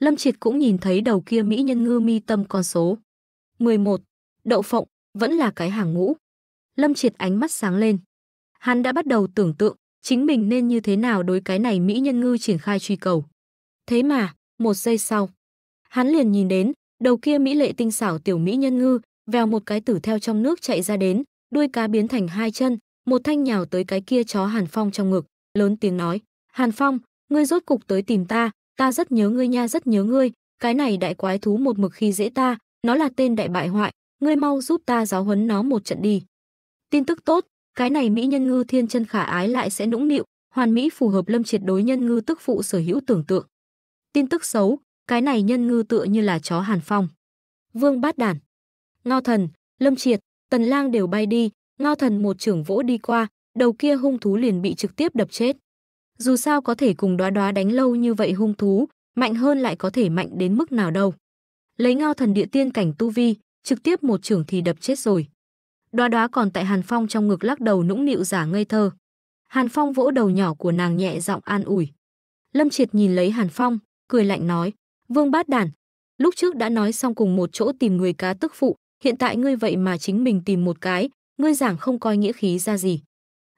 Lâm Triệt cũng nhìn thấy đầu kia mỹ nhân ngư mi tâm con số. 11. Đậu phộng, vẫn là cái hàng ngũ. Lâm Triệt ánh mắt sáng lên. Hắn đã bắt đầu tưởng tượng chính mình nên như thế nào đối cái này mỹ nhân ngư triển khai truy cầu. Thế mà, một giây sau, hắn liền nhìn đến, đầu kia mỹ lệ tinh xảo tiểu mỹ nhân ngư, vèo một cái tử theo trong nước chạy ra đến, đuôi cá biến thành hai chân, một thanh nhào tới cái kia chó Hàn Phong trong ngực, lớn tiếng nói, Hàn Phong, ngươi rốt cục tới tìm ta, ta rất nhớ ngươi nha rất nhớ ngươi, cái này đại quái thú một mực khi dễ ta, nó là tên đại bại hoại, ngươi mau giúp ta giáo huấn nó một trận đi. Tin tức tốt, cái này mỹ nhân ngư thiên chân khả ái lại sẽ nũng nịu, hoàn mỹ phù hợp lâm triệt đối nhân ngư tức phụ sở hữu tưởng tượng. Tin tức xấu, cái này nhân ngư tựa như là chó Hàn Phong. Vương Bát Đản, Ngao Thần, Lâm Triệt, Tần Lang đều bay đi, Ngao thần một trưởng vỗ đi qua, đầu kia hung thú liền bị trực tiếp đập chết. Dù sao có thể cùng đoá đoá đánh lâu như vậy hung thú, mạnh hơn lại có thể mạnh đến mức nào đâu. Lấy ngao thần địa tiên cảnh tu vi, trực tiếp một trưởng thì đập chết rồi. Đoá đoá còn tại Hàn Phong trong ngực lắc đầu nũng nịu giả ngây thơ. Hàn Phong vỗ đầu nhỏ của nàng nhẹ giọng an ủi. Lâm Triệt nhìn lấy Hàn Phong, cười lạnh nói, Vương bát đản, lúc trước đã nói xong cùng một chỗ tìm người cá tức phụ, hiện tại ngươi vậy mà chính mình tìm một cái, ngươi giảng không coi nghĩa khí ra gì.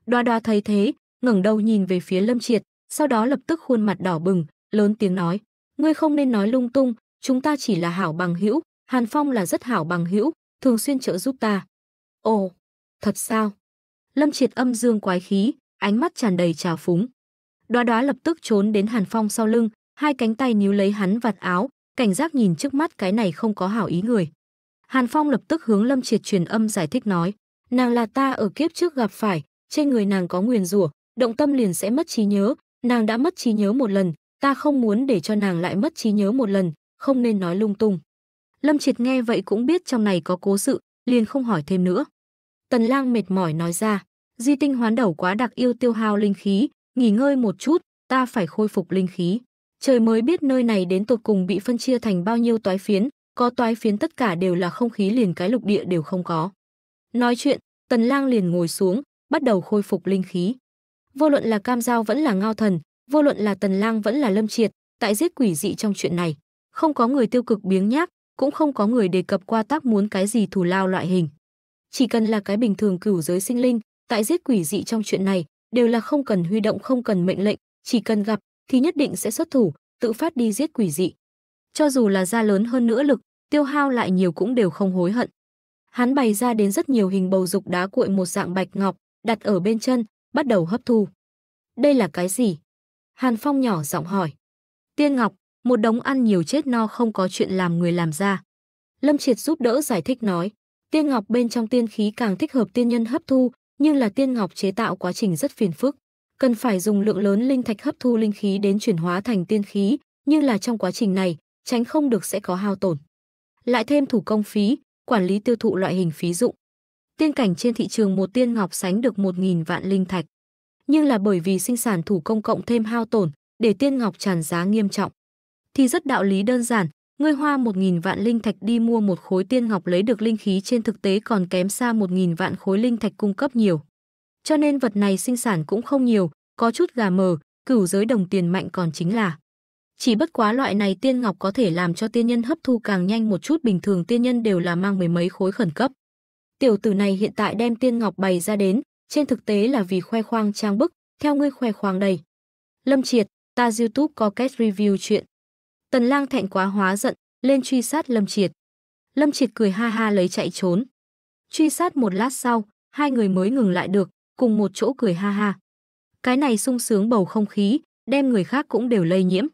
Đoa đoa thấy thế, ngẩng đầu nhìn về phía Lâm Triệt, sau đó lập tức khuôn mặt đỏ bừng, lớn tiếng nói, ngươi không nên nói lung tung, chúng ta chỉ là hảo bằng hữu, Hàn Phong là rất hảo bằng hữu, thường xuyên trợ giúp ta. Ồ, thật sao? Lâm Triệt âm dương quái khí, ánh mắt tràn đầy trào phúng. Đoá đoá lập tức trốn đến Hàn Phong sau lưng, hai cánh tay níu lấy hắn vạt áo, cảnh giác nhìn trước mắt cái này không có hảo ý người. Hàn Phong lập tức hướng Lâm Triệt truyền âm giải thích nói, Nàng là ta ở kiếp trước gặp phải, trên người nàng có nguyền rủa, động tâm liền sẽ mất trí nhớ, nàng đã mất trí nhớ một lần, ta không muốn để cho nàng lại mất trí nhớ một lần, không nên nói lung tung. Lâm Triệt nghe vậy cũng biết trong này có cố sự, liền không hỏi thêm nữa. Tần Lang mệt mỏi nói ra, di tinh hoán đầu quá đặc yêu tiêu hao linh khí, nghỉ ngơi một chút, ta phải khôi phục linh khí. Trời mới biết nơi này đến tột cùng bị phân chia thành bao nhiêu toái phiến, có toái phiến tất cả đều là không khí liền cái lục địa đều không có. Nói chuyện, Tần Lang liền ngồi xuống, bắt đầu khôi phục linh khí. Vô luận là Cam Giao vẫn là Ngao Thần, vô luận là Tần Lang vẫn là Lâm Triệt, tại giết quỷ dị trong chuyện này, không có người tiêu cực biếng nhác, cũng không có người đề cập qua tác muốn cái gì thù lao loại hình. Chỉ cần là cái bình thường cửu giới sinh linh, tại giết quỷ dị trong chuyện này, đều là không cần huy động không cần mệnh lệnh, chỉ cần gặp thì nhất định sẽ xuất thủ, tự phát đi giết quỷ dị. Cho dù là ra lớn hơn nữa lực, tiêu hao lại nhiều cũng đều không hối hận hắn bày ra đến rất nhiều hình bầu dục đá cuội một dạng bạch ngọc, đặt ở bên chân, bắt đầu hấp thu. Đây là cái gì? Hàn Phong nhỏ giọng hỏi. Tiên ngọc, một đống ăn nhiều chết no không có chuyện làm người làm ra. Lâm Triệt giúp đỡ giải thích nói, tiên ngọc bên trong tiên khí càng thích hợp tiên nhân hấp thu, nhưng là tiên ngọc chế tạo quá trình rất phiền phức, cần phải dùng lượng lớn linh thạch hấp thu linh khí đến chuyển hóa thành tiên khí, nhưng là trong quá trình này, tránh không được sẽ có hao tổn. Lại thêm thủ công phí, quản lý tiêu thụ loại hình phí dụng. Tiên cảnh trên thị trường một tiên ngọc sánh được 1.000 vạn linh thạch. Nhưng là bởi vì sinh sản thủ công cộng thêm hao tổn, để tiên ngọc tràn giá nghiêm trọng. Thì rất đạo lý đơn giản, ngươi hoa 1.000 vạn linh thạch đi mua một khối tiên ngọc lấy được linh khí trên thực tế còn kém xa 1.000 vạn khối linh thạch cung cấp nhiều. Cho nên vật này sinh sản cũng không nhiều, có chút gà mờ, cửu giới đồng tiền mạnh còn chính là chỉ bất quá loại này tiên ngọc có thể làm cho tiên nhân hấp thu càng nhanh một chút bình thường tiên nhân đều là mang mười mấy khối khẩn cấp. Tiểu tử này hiện tại đem tiên ngọc bày ra đến, trên thực tế là vì khoe khoang trang bức, theo ngươi khoe khoang đầy. Lâm Triệt, ta YouTube có kết review chuyện. Tần lang thẹn quá hóa giận, lên truy sát Lâm Triệt. Lâm Triệt cười ha ha lấy chạy trốn. Truy sát một lát sau, hai người mới ngừng lại được, cùng một chỗ cười ha ha. Cái này sung sướng bầu không khí, đem người khác cũng đều lây nhiễm.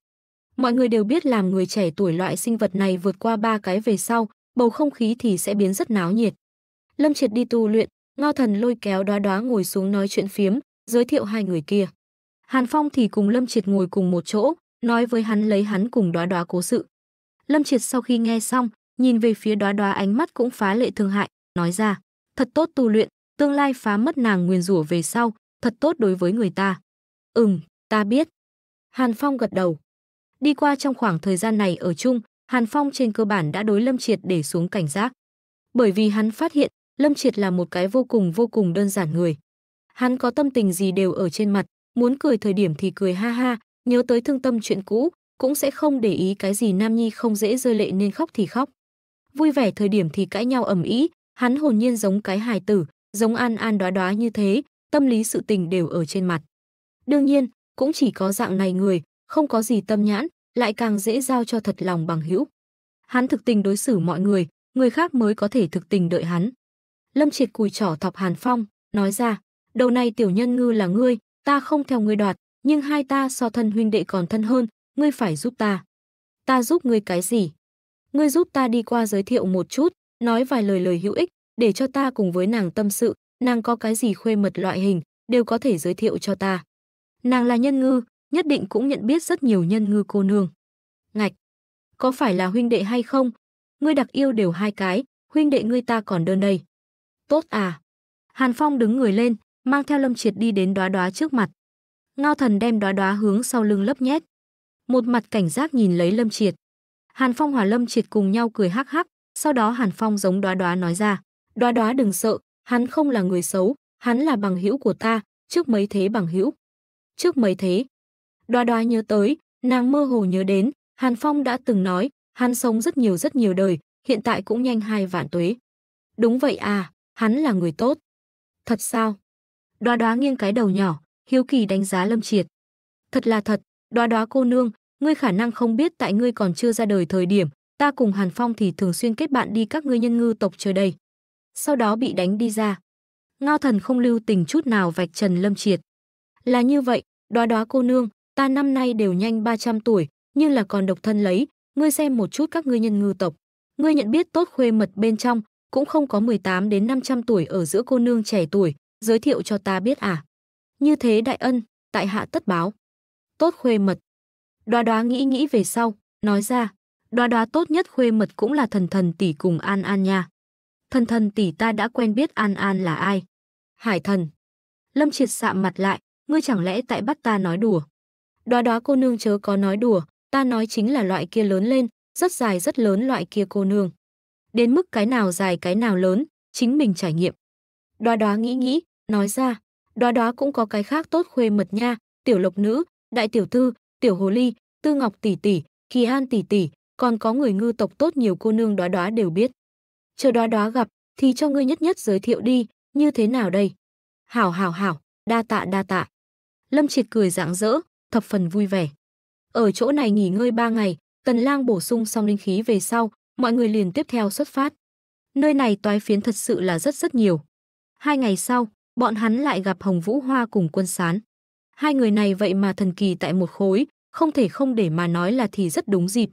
Mọi người đều biết làm người trẻ tuổi loại sinh vật này vượt qua ba cái về sau, bầu không khí thì sẽ biến rất náo nhiệt. Lâm Triệt đi tu luyện, Ngao Thần lôi kéo Đóa Đóa ngồi xuống nói chuyện phiếm, giới thiệu hai người kia. Hàn Phong thì cùng Lâm Triệt ngồi cùng một chỗ, nói với hắn lấy hắn cùng Đóa Đóa cố sự. Lâm Triệt sau khi nghe xong, nhìn về phía Đóa Đóa ánh mắt cũng phá lệ thương hại, nói ra: "Thật tốt tu luyện, tương lai phá mất nàng Nguyên rủa về sau, thật tốt đối với người ta." "Ừm, ta biết." Hàn Phong gật đầu. Đi qua trong khoảng thời gian này ở chung, Hàn Phong trên cơ bản đã đối Lâm Triệt để xuống cảnh giác. Bởi vì hắn phát hiện, Lâm Triệt là một cái vô cùng vô cùng đơn giản người. Hắn có tâm tình gì đều ở trên mặt, muốn cười thời điểm thì cười ha ha, nhớ tới thương tâm chuyện cũ, cũng sẽ không để ý cái gì nam nhi không dễ rơi lệ nên khóc thì khóc. Vui vẻ thời điểm thì cãi nhau ầm ĩ, hắn hồn nhiên giống cái hài tử, giống an an đóa đóa như thế, tâm lý sự tình đều ở trên mặt. Đương nhiên, cũng chỉ có dạng này người, không có gì tâm nhãn, lại càng dễ giao cho thật lòng bằng hữu. Hắn thực tình đối xử mọi người, người khác mới có thể thực tình đợi hắn. Lâm Triệt cùi trỏ thọc Hàn Phong, nói ra, đầu này tiểu nhân ngư là ngươi, ta không theo ngươi đoạt, nhưng hai ta so thân huynh đệ còn thân hơn, ngươi phải giúp ta. Ta giúp ngươi cái gì? Ngươi giúp ta đi qua giới thiệu một chút, nói vài lời lời hữu ích, để cho ta cùng với nàng tâm sự, nàng có cái gì khuê mật loại hình, đều có thể giới thiệu cho ta. Nàng là nhân ngư, nhất định cũng nhận biết rất nhiều nhân ngư cô nương. Ngạch, có phải là huynh đệ hay không? Ngươi đặc yêu đều hai cái, huynh đệ ngươi ta còn đơn đây. Tốt à. Hàn Phong đứng người lên, mang theo Lâm Triệt đi đến đóa đóa trước mặt. Ngao thần đem đóa đóa hướng sau lưng lấp nhét. Một mặt cảnh giác nhìn lấy Lâm Triệt. Hàn Phong hòa Lâm Triệt cùng nhau cười hắc hắc, sau đó Hàn Phong giống đóa đóa nói ra. Đóa đóa đừng sợ, hắn không là người xấu, hắn là bằng hữu của ta, trước mấy thế bằng hữu. Trước mấy thế, Đoá đoá nhớ tới, nàng mơ hồ nhớ đến, Hàn Phong đã từng nói, hắn sống rất nhiều rất nhiều đời, hiện tại cũng nhanh hai vạn tuế. Đúng vậy à, hắn là người tốt. Thật sao? Đoá đoá nghiêng cái đầu nhỏ, hiếu kỳ đánh giá Lâm Triệt. Thật là thật, đoá đoá cô nương, ngươi khả năng không biết tại ngươi còn chưa ra đời thời điểm, ta cùng Hàn Phong thì thường xuyên kết bạn đi các ngươi nhân ngư tộc chơi đây. Sau đó bị đánh đi ra. Ngao thần không lưu tình chút nào vạch trần Lâm Triệt. Là như vậy, đoá đoá cô nương, ta năm nay đều nhanh 300 tuổi, như là còn độc thân lấy, ngươi xem một chút các ngươi nhân ngư tộc. Ngươi nhận biết tốt khuê mật bên trong, cũng không có 18 đến 500 tuổi ở giữa cô nương trẻ tuổi, giới thiệu cho ta biết à. Như thế đại ân, tại hạ tất báo. Tốt khuê mật. Đoá đoá nghĩ nghĩ về sau, nói ra, đoá đoá tốt nhất khuê mật cũng là thần thần tỷ cùng An An nha. Thần thần tỷ ta đã quen biết An An là ai? Hải thần. Lâm triệt sạm mặt lại, ngươi chẳng lẽ tại bắt ta nói đùa? đoá đoá cô nương chớ có nói đùa, ta nói chính là loại kia lớn lên, rất dài rất lớn loại kia cô nương. Đến mức cái nào dài cái nào lớn, chính mình trải nghiệm. đoá đoá nghĩ nghĩ, nói ra, đoá đoá cũng có cái khác tốt khuê mật nha, tiểu lộc nữ, đại tiểu thư, tiểu hồ ly, tư ngọc tỷ tỷ, kỳ an tỷ tỷ, còn có người ngư tộc tốt nhiều cô nương đoá đoá đều biết. Chờ đoá đoá gặp thì cho ngươi nhất nhất giới thiệu đi, như thế nào đây? Hảo hảo hảo, đa tạ đa tạ. Lâm Triệt cười rạng rỡ, thập phần vui vẻ. Ở chỗ này nghỉ ngơi 3 ngày, Tần Lang bổ sung xong linh khí về sau, mọi người liền tiếp theo xuất phát. Nơi này toái phiến thật sự là rất rất nhiều. Hai ngày sau, bọn hắn lại gặp Hồng Vũ Hoa cùng quân sán. Hai người này vậy mà thần kỳ tại một khối, không thể không để mà nói là thì rất đúng dịp.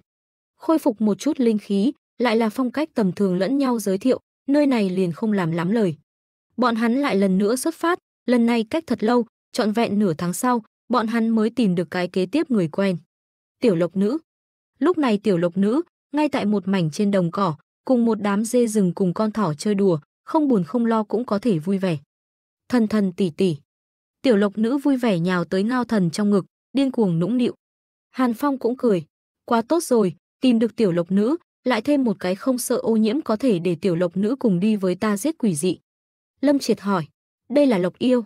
Khôi phục một chút linh khí, lại là phong cách tầm thường lẫn nhau giới thiệu, nơi này liền không làm lắm lời. Bọn hắn lại lần nữa xuất phát, lần này cách thật lâu, trọn vẹn nửa tháng sau, bọn hắn mới tìm được cái kế tiếp người quen. Tiểu lộc nữ. Lúc này tiểu lộc nữ, ngay tại một mảnh trên đồng cỏ, cùng một đám dê rừng cùng con thỏ chơi đùa, không buồn không lo cũng có thể vui vẻ. Thần thần tỷ tỷ. Tiểu lộc nữ vui vẻ nhào tới ngao thần trong ngực, điên cuồng nũng nịu. Hàn Phong cũng cười. Quá tốt rồi, tìm được tiểu lộc nữ, lại thêm một cái không sợ ô nhiễm có thể để tiểu lộc nữ cùng đi với ta giết quỷ dị. Lâm Triệt hỏi, đây là lộc yêu.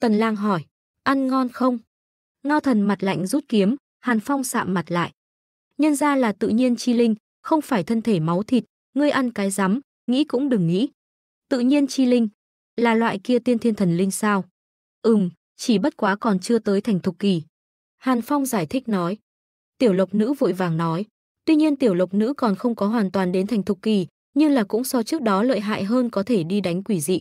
Tần lang hỏi, ăn ngon không? Ngao thần mặt lạnh rút kiếm, Hàn Phong sạm mặt lại. Nhân ra là tự nhiên chi linh, không phải thân thể máu thịt, ngươi ăn cái rắm, nghĩ cũng đừng nghĩ. Tự nhiên chi linh, là loại kia tiên thiên thần linh sao? Ừm, chỉ bất quá còn chưa tới thành thục kỳ. Hàn Phong giải thích nói. Tiểu lộc nữ vội vàng nói. Tuy nhiên tiểu lộc nữ còn không có hoàn toàn đến thành thục kỳ, nhưng là cũng so trước đó lợi hại hơn có thể đi đánh quỷ dị.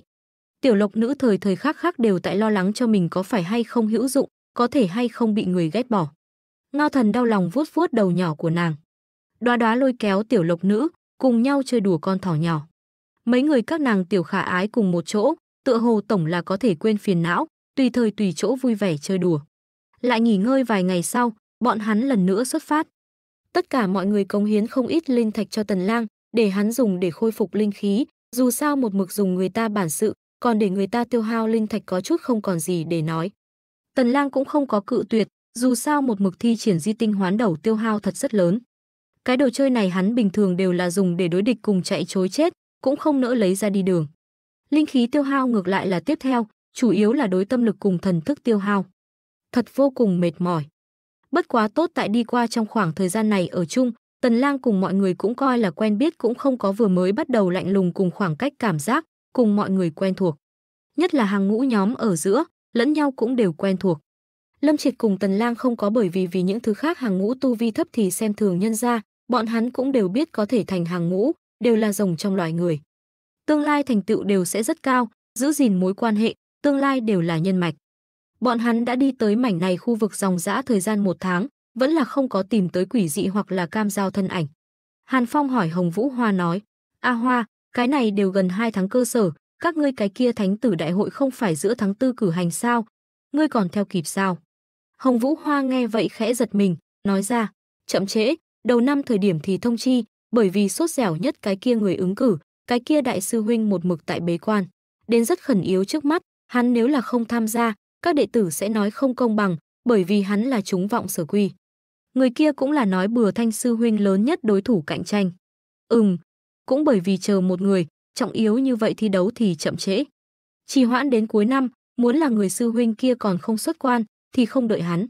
Tiểu lộc nữ thời thời khắc khắc đều tại lo lắng cho mình có phải hay không hữu dụng, có thể hay không bị người ghét bỏ. Ngao thần đau lòng vuốt vuốt đầu nhỏ của nàng. Đoá đoá lôi kéo tiểu lộc nữ, cùng nhau chơi đùa con thỏ nhỏ. Mấy người các nàng tiểu khả ái cùng một chỗ, tựa hồ tổng là có thể quên phiền não, tùy thời tùy chỗ vui vẻ chơi đùa. Lại nghỉ ngơi vài ngày sau, bọn hắn lần nữa xuất phát. Tất cả mọi người cống hiến không ít linh thạch cho Tần Lang, để hắn dùng để khôi phục linh khí, dù sao một mực dùng người ta bản sự, còn để người ta tiêu hao linh thạch có chút không còn gì để nói. Tần Lang cũng không có cự tuyệt, dù sao một mực thi triển di tinh hoán đầu tiêu hao thật rất lớn. Cái đồ chơi này hắn bình thường đều là dùng để đối địch cùng chạy chối chết, cũng không nỡ lấy ra đi đường. Linh khí tiêu hao ngược lại là tiếp theo, chủ yếu là đối tâm lực cùng thần thức tiêu hao. Thật vô cùng mệt mỏi. Bất quá tốt tại đi qua trong khoảng thời gian này ở chung, Tần Lang cùng mọi người cũng coi là quen biết cũng không có vừa mới bắt đầu lạnh lùng cùng khoảng cách cảm giác, cùng mọi người quen thuộc. Nhất là hàng ngũ nhóm ở giữa, lẫn nhau cũng đều quen thuộc. Lâm Triệt cùng Tần Lang không có bởi vì vì những thứ khác hàng ngũ tu vi thấp thì xem thường nhân gia. bọn hắn cũng đều biết có thể thành hàng ngũ, đều là rồng trong loài người. Tương lai thành tựu đều sẽ rất cao, giữ gìn mối quan hệ, tương lai đều là nhân mạch. Bọn hắn đã đi tới mảnh này khu vực dòng dã thời gian một tháng, vẫn là không có tìm tới quỷ dị hoặc là cam giao thân ảnh. Hàn Phong hỏi Hồng Vũ Hoa nói, A Hoa, cái này đều gần hai tháng cơ sở, các ngươi cái kia thánh tử đại hội không phải giữa tháng tư cử hành sao? Ngươi còn theo kịp sao? Hồng Vũ Hoa nghe vậy khẽ giật mình, nói ra, chậm trễ, đầu năm thời điểm thì thông chi, bởi vì sốt dẻo nhất cái kia người ứng cử, cái kia đại sư huynh một mực tại bế quan, đến rất khẩn yếu trước mắt, hắn nếu là không tham gia, các đệ tử sẽ nói không công bằng, bởi vì hắn là chúng vọng sở quy. Người kia cũng là nói bừa thanh sư huynh lớn nhất đối thủ cạnh tranh. Ừm, cũng bởi vì chờ một người, trọng yếu như vậy thi đấu thì chậm trễ. Trì hoãn đến cuối năm, muốn là người sư huynh kia còn không xuất quan thì không đợi hắn.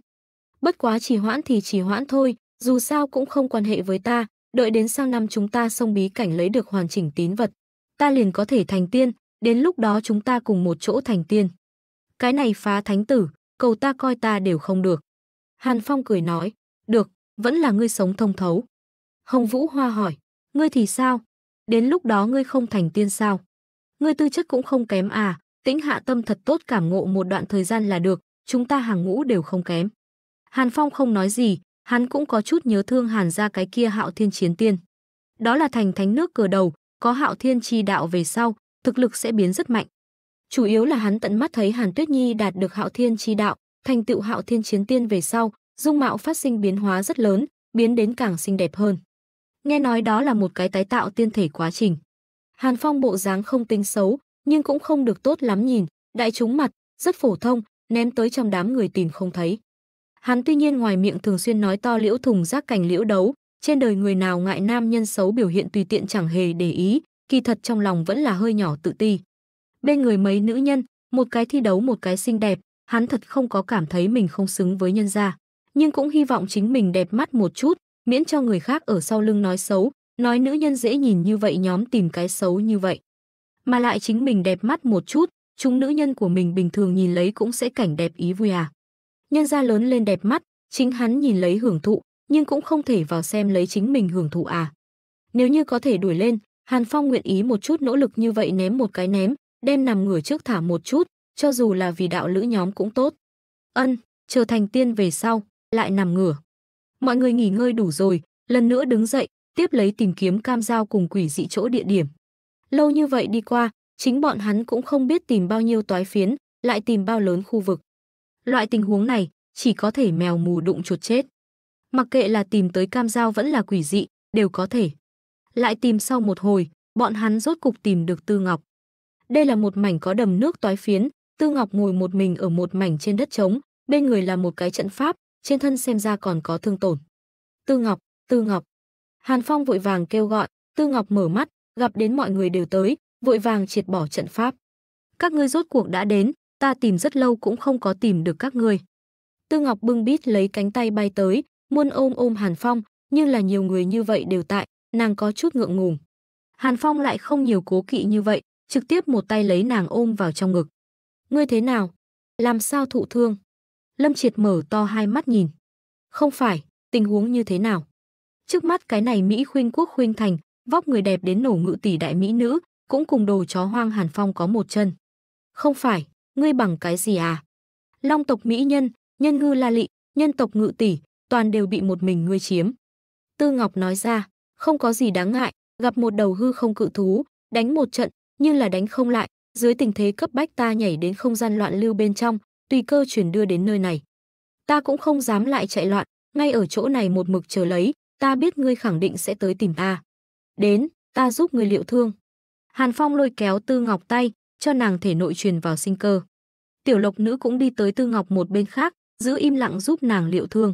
Bất quá trì hoãn thì trì hoãn thôi, dù sao cũng không quan hệ với ta, đợi đến sang năm chúng ta xong bí cảnh lấy được hoàn chỉnh tín vật, ta liền có thể thành tiên, đến lúc đó chúng ta cùng một chỗ thành tiên. Cái này phá thánh tử, cầu ta coi ta đều không được. Hàn Phong cười nói, được, vẫn là ngươi sống thông thấu. Hồng Vũ Hoa hỏi, ngươi thì sao? đến lúc đó ngươi không thành tiên sao? Ngươi tư chất cũng không kém à, tĩnh hạ tâm thật tốt cảm ngộ một đoạn thời gian là được, chúng ta hàng ngũ đều không kém. Hàn Phong không nói gì, hắn cũng có chút nhớ thương Hàn ra cái kia hạo thiên chiến tiên. Đó là thành thánh nước cờ đầu, có hạo thiên chi đạo về sau, thực lực sẽ biến rất mạnh. Chủ yếu là hắn tận mắt thấy Hàn Tuyết Nhi đạt được hạo thiên chi đạo, thành tựu hạo thiên chiến tiên về sau, dung mạo phát sinh biến hóa rất lớn, biến đến càng xinh đẹp hơn nghe nói đó là một cái tái tạo tiên thể quá trình. Hàn Phong bộ dáng không tính xấu, nhưng cũng không được tốt lắm nhìn, đại chúng mặt, rất phổ thông, ném tới trong đám người tìm không thấy. Hắn tuy nhiên ngoài miệng thường xuyên nói to liễu thùng rác cành liễu đấu, trên đời người nào ngại nam nhân xấu biểu hiện tùy tiện chẳng hề để ý, kỳ thật trong lòng vẫn là hơi nhỏ tự ti. Bên người mấy nữ nhân, một cái thi đấu một cái xinh đẹp, hắn thật không có cảm thấy mình không xứng với nhân gia, nhưng cũng hy vọng chính mình đẹp mắt một chút, miễn cho người khác ở sau lưng nói xấu, nói nữ nhân dễ nhìn như vậy nhóm tìm cái xấu như vậy. Mà lại chính mình đẹp mắt một chút, chúng nữ nhân của mình bình thường nhìn lấy cũng sẽ cảnh đẹp ý vui à. Nhân ra lớn lên đẹp mắt, chính hắn nhìn lấy hưởng thụ, nhưng cũng không thể vào xem lấy chính mình hưởng thụ à. Nếu như có thể đuổi lên, Hàn Phong nguyện ý một chút nỗ lực như vậy ném một cái ném, đem nằm ngửa trước thả một chút, cho dù là vì đạo lữ nhóm cũng tốt. Ân, trở thành tiên về sau, lại nằm ngửa. Mọi người nghỉ ngơi đủ rồi, lần nữa đứng dậy, tiếp lấy tìm kiếm cam dao cùng quỷ dị chỗ địa điểm. Lâu như vậy đi qua, chính bọn hắn cũng không biết tìm bao nhiêu toái phiến, lại tìm bao lớn khu vực. Loại tình huống này, chỉ có thể mèo mù đụng chuột chết. Mặc kệ là tìm tới cam dao vẫn là quỷ dị, đều có thể. Lại tìm sau một hồi, bọn hắn rốt cục tìm được Tư Ngọc. Đây là một mảnh có đầm nước toái phiến, Tư Ngọc ngồi một mình ở một mảnh trên đất trống, bên người là một cái trận pháp, trên thân xem ra còn có thương tổn. Tư Ngọc, Tư Ngọc. Hàn Phong vội vàng kêu gọi, Tư Ngọc mở mắt, gặp đến mọi người đều tới, vội vàng triệt bỏ trận pháp. Các ngươi rốt cuộc đã đến, ta tìm rất lâu cũng không có tìm được các ngươi. Tư Ngọc bưng bít lấy cánh tay bay tới, muôn ôm ôm Hàn Phong, nhưng là nhiều người như vậy đều tại, nàng có chút ngượng ngùng. Hàn Phong lại không nhiều cố kỵ như vậy, trực tiếp một tay lấy nàng ôm vào trong ngực. Ngươi thế nào? Làm sao thụ thương? Lâm Triệt mở to hai mắt nhìn. Không phải, tình huống như thế nào? Trước mắt cái này Mỹ khuyên quốc khuyên thành, vóc người đẹp đến nổ ngự tỷ đại mỹ nữ, cũng cùng đồ chó hoang Hàn Phong có một chân. Không phải, ngươi bằng cái gì à? Long tộc mỹ nhân, nhân ngư la lị, nhân tộc ngự tỷ, toàn đều bị một mình ngươi chiếm. Tư Ngọc nói ra, không có gì đáng ngại, gặp một đầu hư không cự thú, đánh một trận, nhưng là đánh không lại, dưới tình thế cấp bách ta nhảy đến không gian loạn lưu bên trong, tùy cơ chuyển đưa đến nơi này. Ta cũng không dám lại chạy loạn, ngay ở chỗ này một mực chờ lấy, ta biết ngươi khẳng định sẽ tới tìm ta. Đến, ta giúp ngươi liệu thương. Hàn Phong lôi kéo Tư Ngọc tay, cho nàng thể nội truyền vào sinh cơ. Tiểu Lộc nữ cũng đi tới Tư Ngọc một bên khác, giữ im lặng giúp nàng liệu thương.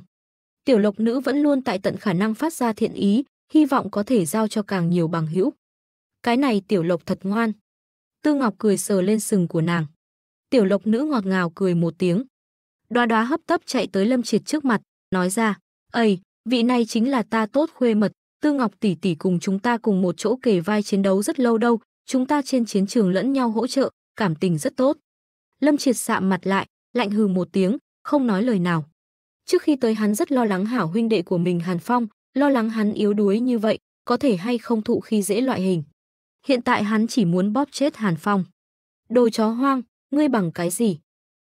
Tiểu Lộc nữ vẫn luôn tại tận khả năng phát ra thiện ý, hy vọng có thể giao cho càng nhiều bằng hữu. Cái này Tiểu Lộc thật ngoan. Tư Ngọc cười sờ lên sừng của nàng. Tiểu lộc nữ ngọt ngào cười một tiếng. Đoá đoá hấp tấp chạy tới Lâm Triệt trước mặt, nói ra, Ây, vị này chính là ta tốt khuê mật, Tư Ngọc tỷ tỷ cùng chúng ta cùng một chỗ kề vai chiến đấu rất lâu đâu, chúng ta trên chiến trường lẫn nhau hỗ trợ, cảm tình rất tốt. Lâm Triệt sạm mặt lại, lạnh hừ một tiếng, không nói lời nào. Trước khi tới hắn rất lo lắng hảo huynh đệ của mình Hàn Phong, lo lắng hắn yếu đuối như vậy, có thể hay không thụ khi dễ loại hình. Hiện tại hắn chỉ muốn bóp chết Hàn Phong. Đồ chó hoang, ngươi bằng cái gì?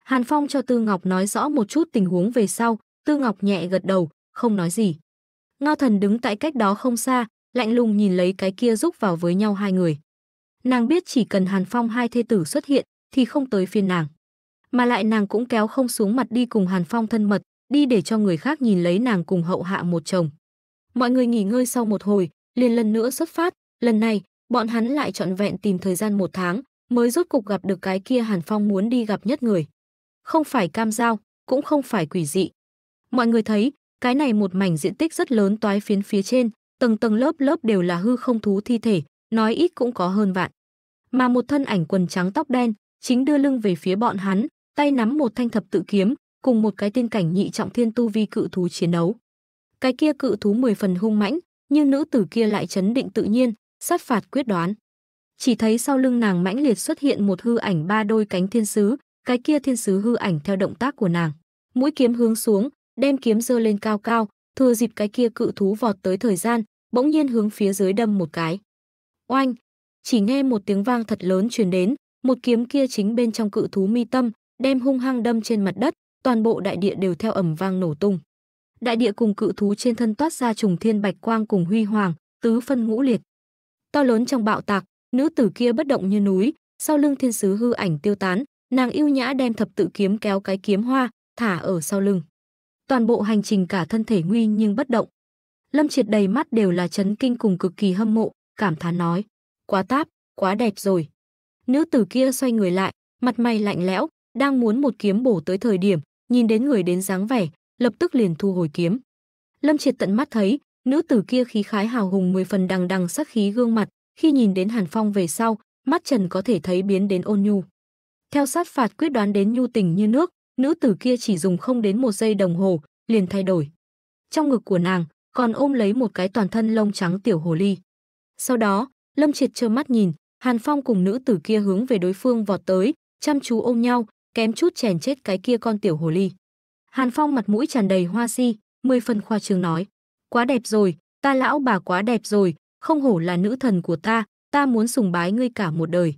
Hàn Phong cho Tư Ngọc nói rõ một chút tình huống về sau, Tư Ngọc nhẹ gật đầu, không nói gì. Ngao thần đứng tại cách đó không xa, lạnh lùng nhìn lấy cái kia rúc vào với nhau hai người. Nàng biết chỉ cần Hàn Phong hai thê tử xuất hiện thì không tới phiên nàng. Mà lại nàng cũng kéo không xuống mặt đi cùng Hàn Phong thân mật, đi để cho người khác nhìn lấy nàng cùng hậu hạ một chồng. Mọi người nghỉ ngơi sau một hồi, liền lần nữa xuất phát, lần này bọn hắn lại trọn vẹn tìm thời gian một tháng, mới rốt cục gặp được cái kia Hàn Phong muốn đi gặp nhất người. Không phải cam giao, cũng không phải quỷ dị. Mọi người thấy, cái này một mảnh diện tích rất lớn toái phiến phía trên, tầng tầng lớp lớp đều là hư không thú thi thể, nói ít cũng có hơn vạn. Mà một thân ảnh quần trắng tóc đen, chính đưa lưng về phía bọn hắn, tay nắm một thanh thập tự kiếm, cùng một cái tiên cảnh nhị trọng thiên tu vi cự thú chiến đấu. Cái kia cự thú mười phần hung mãnh, nhưng nữ tử kia lại chấn định tự nhiên, sát phạt quyết đoán. Chỉ thấy sau lưng nàng mãnh liệt xuất hiện một hư ảnh ba đôi cánh thiên sứ, cái kia thiên sứ hư ảnh theo động tác của nàng. Mũi kiếm hướng xuống, đem kiếm giơ lên cao cao, thừa dịp cái kia cự thú vọt tới thời gian, bỗng nhiên hướng phía dưới đâm một cái. Oanh! Chỉ nghe một tiếng vang thật lớn truyền đến, một kiếm kia chính bên trong cự thú mi tâm, đem hung hăng đâm trên mặt đất, toàn bộ đại địa đều theo ẩm vang nổ tung. Đại địa cùng cự thú trên thân toát ra trùng thiên bạch quang cùng huy hoàng, tứ phân ngũ liệt. To lớn trong bạo tạc, Nữ tử kia bất động như núi, sau lưng thiên sứ hư ảnh tiêu tán, nàng yêu nhã đem thập tự kiếm kéo cái kiếm hoa, thả ở sau lưng. Toàn bộ hành trình cả thân thể nguy nhưng bất động. Lâm Triệt đầy mắt đều là chấn kinh cùng cực kỳ hâm mộ, cảm thán nói: "Quá táp, quá đẹp rồi." Nữ tử kia xoay người lại, mặt mày lạnh lẽo, đang muốn một kiếm bổ tới thời điểm, nhìn đến người đến dáng vẻ, lập tức liền thu hồi kiếm. Lâm Triệt tận mắt thấy, nữ tử kia khí khái hào hùng mười phần đằng đằng sắc khí gương mặt, khi nhìn đến Hàn Phong về sau, mắt Trần có thể thấy biến đến ôn nhu. Theo sát phạt quyết đoán đến nhu tình như nước, nữ tử kia chỉ dùng không đến một giây đồng hồ, liền thay đổi. Trong ngực của nàng, còn ôm lấy một cái toàn thân lông trắng tiểu hồ ly. Sau đó, Lâm Triệt trơ mắt nhìn, Hàn Phong cùng nữ tử kia hướng về đối phương vọt tới, chăm chú ôm nhau, kém chút chèn chết cái kia con tiểu hồ ly. Hàn Phong mặt mũi tràn đầy hoa si, mười phần khoa trương nói: "Quá đẹp rồi, ta lão bà quá đẹp rồi, không hổ là nữ thần của ta, ta muốn sùng bái ngươi cả một đời.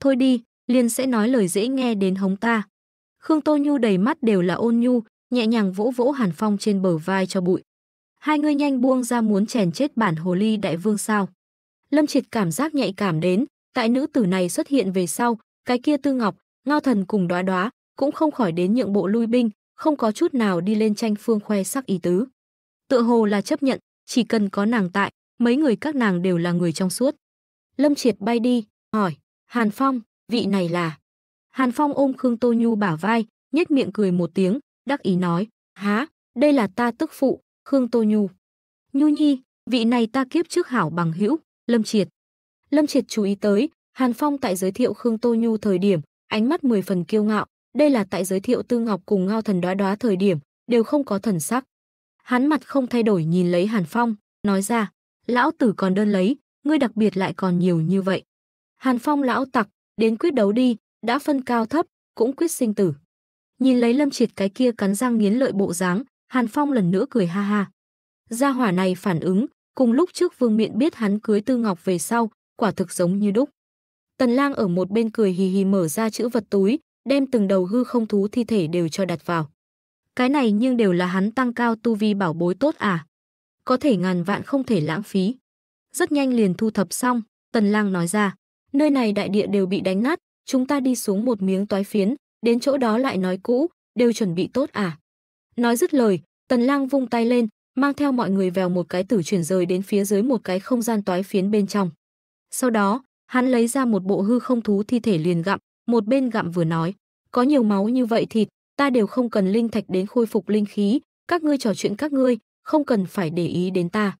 Thôi đi, liên sẽ nói lời dễ nghe đến hống ta. Khương Tô Nhu đầy mắt đều là ôn nhu, nhẹ nhàng vỗ vỗ Hàn Phong trên bờ vai cho bụi. Hai ngươi nhanh buông ra muốn chèn chết bản hồ ly đại vương sao. Lâm Triệt cảm giác nhạy cảm đến, tại nữ tử này xuất hiện về sau, cái kia Tư Ngọc, Ngao Thần cùng đoá đoá, cũng không khỏi đến nhượng bộ lui binh, không có chút nào đi lên tranh phương khoe sắc ý tứ. Tựa hồ là chấp nhận, chỉ cần có nàng tại, mấy người các nàng đều là người trong suốt. Lâm Triệt bay đi, hỏi, Hàn Phong, vị này là... Hàn Phong ôm Khương Tô Nhu bả vai, nhếch miệng cười một tiếng, đắc ý nói, há, đây là ta tức phụ, Khương Tô Nhu. Nhu Nhi, vị này ta kiếp trước hảo bằng hữu, Lâm Triệt. Lâm Triệt chú ý tới, Hàn Phong tại giới thiệu Khương Tô Nhu thời điểm, ánh mắt mười phần kiêu ngạo, đây là tại giới thiệu Tư Ngọc cùng Ngao Thần Đóa Đóa thời điểm, đều không có thần sắc. Hắn mặt không thay đổi nhìn lấy Hàn Phong, nói ra, lão tử còn đơn lấy, ngươi đặc biệt lại còn nhiều như vậy. Hàn Phong lão tặc, đến quyết đấu đi, đã phân cao thấp, cũng quyết sinh tử. Nhìn lấy Lâm Triệt cái kia cắn răng nghiến lợi bộ dáng, Hàn Phong lần nữa cười ha ha. Gia hỏa này phản ứng, cùng lúc trước Vương Miện biết hắn cưới Tư Ngọc về sau, quả thực giống như đúc. Tần Lang ở một bên cười hì hì mở ra chữ vật túi, đem từng đầu hư không thú thi thể đều cho đặt vào. Cái này nhưng đều là hắn tăng cao tu vi bảo bối tốt à có thể ngàn vạn không thể lãng phí. Rất nhanh liền thu thập xong, Tần Lang nói ra, nơi này đại địa đều bị đánh nát, chúng ta đi xuống một miếng toái phiến, đến chỗ đó lại nói cũ, đều chuẩn bị tốt à. Nói dứt lời, Tần Lang vung tay lên, mang theo mọi người vào một cái tử chuyển rời đến phía dưới một cái không gian toái phiến bên trong. Sau đó, hắn lấy ra một bộ hư không thú thi thể liền gặm, một bên gặm vừa nói, có nhiều máu như vậy thịt, ta đều không cần linh thạch đến khôi phục linh khí, các ngươi trò chuyện các ngươi, không cần phải để ý đến ta.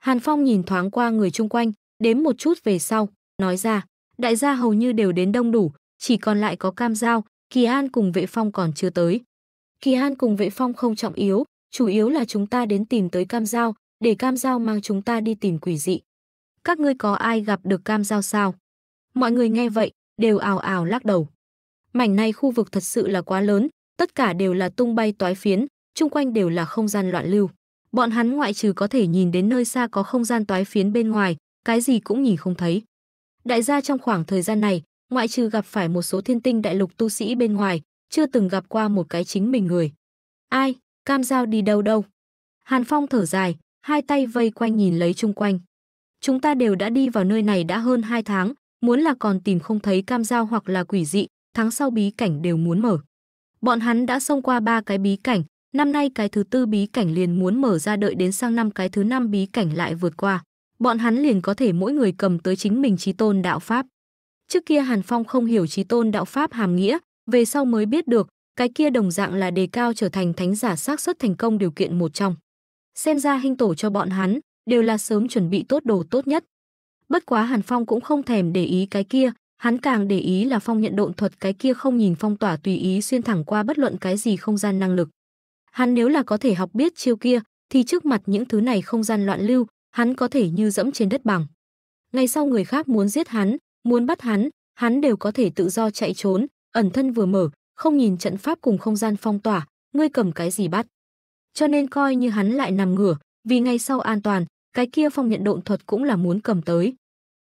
Hàn Phong nhìn thoáng qua người chung quanh, đếm một chút về sau, nói ra, đại gia hầu như đều đến đông đủ, chỉ còn lại có cam giao, Kỳ An cùng vệ phong còn chưa tới. Kỳ An cùng vệ phong không trọng yếu, chủ yếu là chúng ta đến tìm tới cam giao, để cam giao mang chúng ta đi tìm quỷ dị. Các ngươi có ai gặp được cam giao sao? Mọi người nghe vậy, đều ào ào lắc đầu. Mảnh này khu vực thật sự là quá lớn, tất cả đều là tung bay toái phiến, chung quanh đều là không gian loạn lưu. Bọn hắn ngoại trừ có thể nhìn đến nơi xa có không gian toái phiến bên ngoài, cái gì cũng nhìn không thấy. Đại gia trong khoảng thời gian này, ngoại trừ gặp phải một số thiên tinh đại lục tu sĩ bên ngoài, chưa từng gặp qua một cái chính mình người. Ai, cam giao đi đâu đâu? Hàn Phong thở dài, hai tay vây quanh nhìn lấy chung quanh. Chúng ta đều đã đi vào nơi này đã hơn hai tháng, muốn là còn tìm không thấy cam giao hoặc là quỷ dị, tháng sau bí cảnh đều muốn mở. Bọn hắn đã xông qua ba cái bí cảnh, Năm nay cái thứ tư bí cảnh liền muốn mở ra đợi đến sang năm cái thứ năm bí cảnh lại vượt qua. Bọn hắn liền có thể mỗi người cầm tới chính mình trí tôn đạo Pháp. Trước kia Hàn Phong không hiểu trí tôn đạo Pháp hàm nghĩa, về sau mới biết được, cái kia đồng dạng là đề cao trở thành thánh giả xác suất thành công điều kiện một trong. Xem ra hình tổ cho bọn hắn, đều là sớm chuẩn bị tốt đồ tốt nhất. Bất quá Hàn Phong cũng không thèm để ý cái kia, hắn càng để ý là phong nhận độn thuật cái kia không nhìn phong tỏa tùy ý xuyên thẳng qua bất luận cái gì không gian năng lực. Hắn nếu là có thể học biết chiêu kia, thì trước mặt những thứ này không gian loạn lưu, hắn có thể như dẫm trên đất bằng. Ngày sau người khác muốn giết hắn, muốn bắt hắn, hắn đều có thể tự do chạy trốn, ẩn thân vừa mở, không nhìn trận pháp cùng không gian phong tỏa, ngươi cầm cái gì bắt. Cho nên coi như hắn lại nằm ngửa, vì ngay sau an toàn, cái kia phong nhận độn thuật cũng là muốn cầm tới.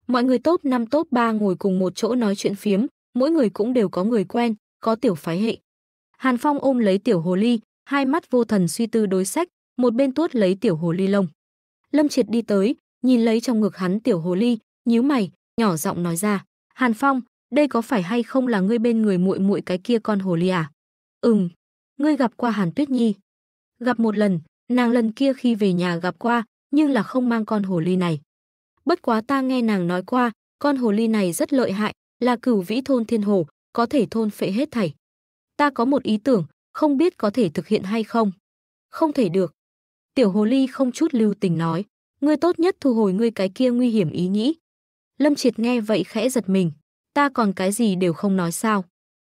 Mọi người top 5 top 3 ngồi cùng một chỗ nói chuyện phiếm, mỗi người cũng đều có người quen, có tiểu phái hệ. Hàn Phong ôm lấy tiểu hồ ly, hai mắt vô thần suy tư đối sách, một bên tuốt lấy tiểu hồ ly lông. Lâm Triệt đi tới, nhìn lấy trong ngực hắn tiểu hồ ly, nhíu mày, nhỏ giọng nói ra, "Hàn Phong, đây có phải hay không là ngươi bên người muội muội cái kia con hồ ly à?" "Ừm, ngươi gặp qua Hàn Tuyết Nhi?" "Gặp một lần, nàng lần kia khi về nhà gặp qua, nhưng là không mang con hồ ly này." "Bất quá ta nghe nàng nói qua, con hồ ly này rất lợi hại, là cửu vĩ thôn thiên hồ, có thể thôn phệ hết thảy." "Ta có một ý tưởng, không biết có thể thực hiện hay không. Không thể được. Tiểu hồ ly không chút lưu tình nói, ngươi tốt nhất thu hồi ngươi cái kia nguy hiểm ý nghĩ. Lâm Triệt nghe vậy khẽ giật mình, ta còn cái gì đều không nói sao.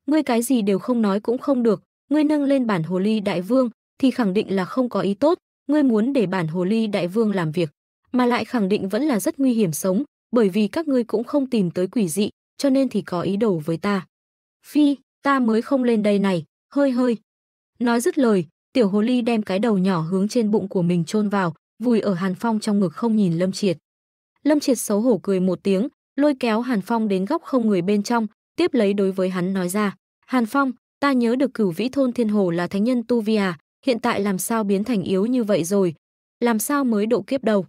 Ngươi cái gì đều không nói cũng không được, ngươi nâng lên bản hồ ly đại vương thì khẳng định là không có ý tốt, ngươi muốn để bản hồ ly đại vương làm việc, mà lại khẳng định vẫn là rất nguy hiểm sống, bởi vì các ngươi cũng không tìm tới quỷ dị, cho nên thì có ý đồ với ta. Phi, ta mới không lên đây này, hơi hơi, Nói dứt lời, tiểu hồ ly đem cái đầu nhỏ hướng trên bụng của mình chôn vào, vùi ở Hàn Phong trong ngực không nhìn Lâm Triệt. Lâm Triệt xấu hổ cười một tiếng, lôi kéo Hàn Phong đến góc không người bên trong, tiếp lấy đối với hắn nói ra. Hàn Phong, ta nhớ được cửu vĩ thôn thiên hồ là thánh nhân Tu Vi à, hiện tại làm sao biến thành yếu như vậy rồi, làm sao mới độ kiếp đầu.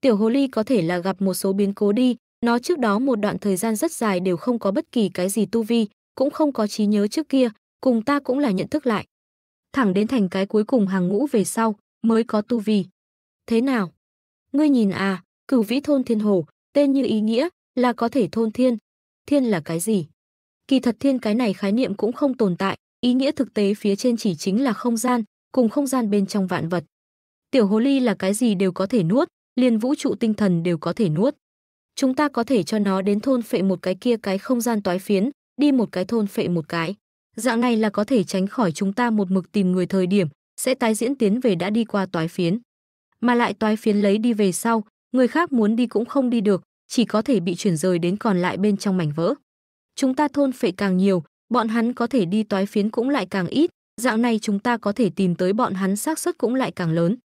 Tiểu hồ ly có thể là gặp một số biến cố đi, nó trước đó một đoạn thời gian rất dài đều không có bất kỳ cái gì tu vi, cũng không có trí nhớ trước kia, cùng ta cũng là nhận thức lại thẳng đến thành cái cuối cùng hàng ngũ về sau mới có tu vi. Thế nào? Ngươi nhìn à, cửu vĩ thôn thiên hồ, tên như ý nghĩa là có thể thôn thiên. Thiên là cái gì? Kỳ thật thiên cái này khái niệm cũng không tồn tại, ý nghĩa thực tế phía trên chỉ chính là không gian, cùng không gian bên trong vạn vật. Tiểu hồ ly là cái gì đều có thể nuốt, liền vũ trụ tinh thần đều có thể nuốt. Chúng ta có thể cho nó đến thôn phệ một cái kia cái không gian toái phiến, đi một cái thôn phệ một cái dạng này là có thể tránh khỏi chúng ta một mực tìm người thời điểm sẽ tái diễn tiến về đã đi qua toái phiến mà lại toái phiến lấy đi về sau người khác muốn đi cũng không đi được chỉ có thể bị chuyển rời đến còn lại bên trong mảnh vỡ chúng ta thôn phệ càng nhiều bọn hắn có thể đi toái phiến cũng lại càng ít dạng này chúng ta có thể tìm tới bọn hắn xác suất cũng lại càng lớn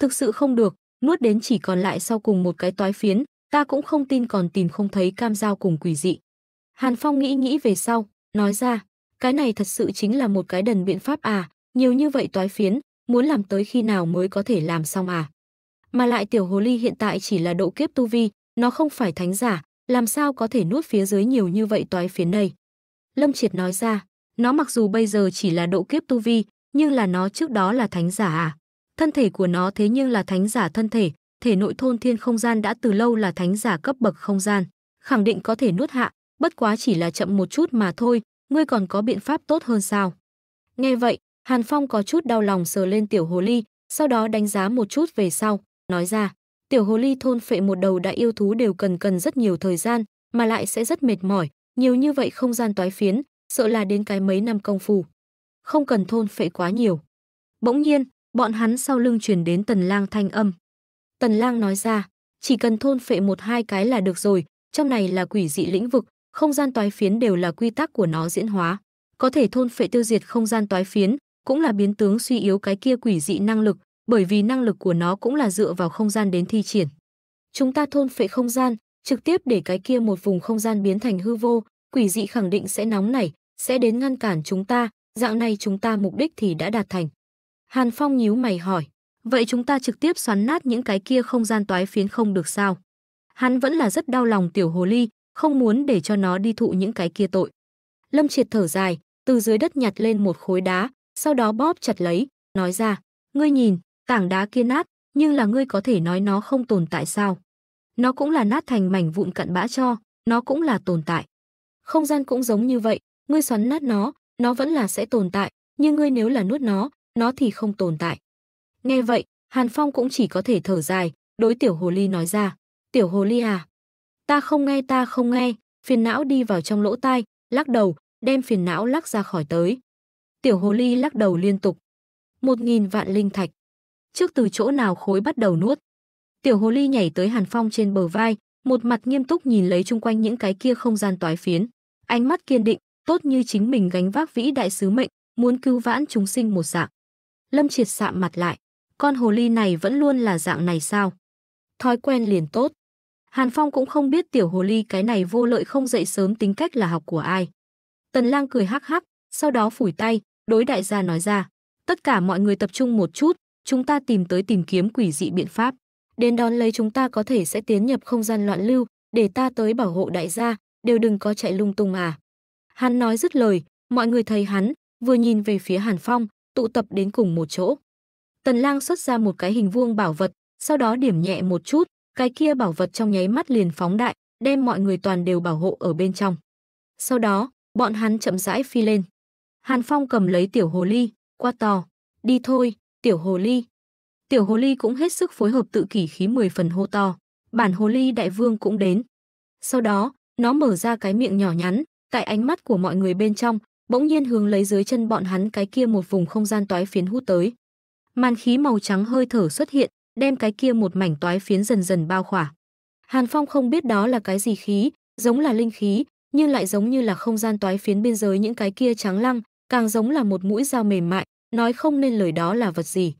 thực sự không được nuốt đến chỉ còn lại sau cùng một cái toái phiến ta cũng không tin còn tìm không thấy cam dao cùng quỷ dị hàn phong nghĩ nghĩ về sau nói ra cái này thật sự chính là một cái đần biện pháp à, nhiều như vậy toái phiến, muốn làm tới khi nào mới có thể làm xong à. Mà lại tiểu hồ ly hiện tại chỉ là độ kiếp tu vi, nó không phải thánh giả, làm sao có thể nuốt phía dưới nhiều như vậy toái phiến đây. Lâm Triệt nói ra, nó mặc dù bây giờ chỉ là độ kiếp tu vi, nhưng là nó trước đó là thánh giả à. Thân thể của nó thế nhưng là thánh giả thân thể, thể nội thôn thiên không gian đã từ lâu là thánh giả cấp bậc không gian, khẳng định có thể nuốt hạ, bất quá chỉ là chậm một chút mà thôi, ngươi còn có biện pháp tốt hơn sao? Nghe vậy, Hàn Phong có chút đau lòng sờ lên tiểu hồ ly, sau đó đánh giá một chút về sau, nói ra, tiểu hồ ly thôn phệ một đầu đại yêu thú đều cần cần rất nhiều thời gian, mà lại sẽ rất mệt mỏi, nhiều như vậy không gian toái phiến, sợ là đến cái mấy năm công phu. Không cần thôn phệ quá nhiều. Bỗng nhiên, bọn hắn sau lưng truyền đến Tần Lang thanh âm. Tần Lang nói ra, chỉ cần thôn phệ một hai cái là được rồi, trong này là quỷ dị lĩnh vực, không gian toái phiến đều là quy tắc của nó diễn hóa. Có thể thôn phệ tiêu diệt không gian toái phiến, cũng là biến tướng suy yếu cái kia quỷ dị năng lực, bởi vì năng lực của nó cũng là dựa vào không gian đến thi triển. Chúng ta thôn phệ không gian, trực tiếp để cái kia một vùng không gian biến thành hư vô, quỷ dị khẳng định sẽ nóng nảy, sẽ đến ngăn cản chúng ta, dạng này chúng ta mục đích thì đã đạt thành. Hàn Phong nhíu mày hỏi, vậy chúng ta trực tiếp xoắn nát những cái kia không gian toái phiến không được sao? Hắn vẫn là rất đau lòng tiểu hồ ly, không muốn để cho nó đi thụ những cái kia tội. Lâm Triệt thở dài, từ dưới đất nhặt lên một khối đá, sau đó bóp chặt lấy, nói ra, ngươi nhìn, tảng đá kia nát, nhưng là ngươi có thể nói nó không tồn tại sao? Nó cũng là nát thành mảnh vụn cặn bã cho, nó cũng là tồn tại. Không gian cũng giống như vậy, ngươi xoắn nát nó, nó vẫn là sẽ tồn tại, nhưng ngươi nếu là nuốt nó, nó thì không tồn tại. Nghe vậy, Hàn Phong cũng chỉ có thể thở dài, đối tiểu hồ ly nói ra, tiểu hồ ly à, Ta không nghe, ta không nghe, phiền não đi vào trong lỗ tai, lắc đầu, đem phiền não lắc ra khỏi tới. Tiểu hồ ly lắc đầu liên tục. Một nghìn vạn linh thạch. Trước từ chỗ nào khối bắt đầu nuốt. Tiểu hồ ly nhảy tới Hàn Phong trên bờ vai, một mặt nghiêm túc nhìn lấy chung quanh những cái kia không gian toái phiến. Ánh mắt kiên định, tốt như chính mình gánh vác vĩ đại sứ mệnh, muốn cứu vãn chúng sinh một dạng. Lâm triệt sạm mặt lại. Con hồ ly này vẫn luôn là dạng này sao? Thói quen liền tốt. Hàn Phong cũng không biết tiểu hồ ly cái này vô lợi không dậy sớm tính cách là học của ai. Tần Lang cười hắc hắc, sau đó phủi tay, đối đại gia nói ra, tất cả mọi người tập trung một chút, chúng ta tìm tới tìm kiếm quỷ dị biện pháp. Đến đón lấy chúng ta có thể sẽ tiến nhập không gian loạn lưu, để ta tới bảo hộ đại gia, đều đừng có chạy lung tung à. Hắn nói dứt lời, mọi người thấy hắn, vừa nhìn về phía Hàn Phong, tụ tập đến cùng một chỗ. Tần Lang xuất ra một cái hình vuông bảo vật, sau đó điểm nhẹ một chút, cái kia bảo vật trong nháy mắt liền phóng đại, đem mọi người toàn đều bảo hộ ở bên trong. Sau đó, bọn hắn chậm rãi phi lên. Hàn Phong cầm lấy tiểu hồ ly, qua to, đi thôi, tiểu hồ ly. Tiểu hồ ly cũng hết sức phối hợp tự kỷ khí 10 phần hô to, bản hồ ly đại vương cũng đến. Sau đó, nó mở ra cái miệng nhỏ nhắn, tại ánh mắt của mọi người bên trong, bỗng nhiên hướng lấy dưới chân bọn hắn cái kia một vùng không gian toái phiến hút tới. Màn khí màu trắng hơi thở xuất hiện, đem cái kia một mảnh toái phiến dần dần bao khỏa. Hàn Phong không biết đó là cái gì khí, giống là linh khí, nhưng lại giống như là không gian toái phiến biên giới những cái kia trắng lăng, càng giống là một mũi dao mềm mại, nói không nên lời đó là vật gì.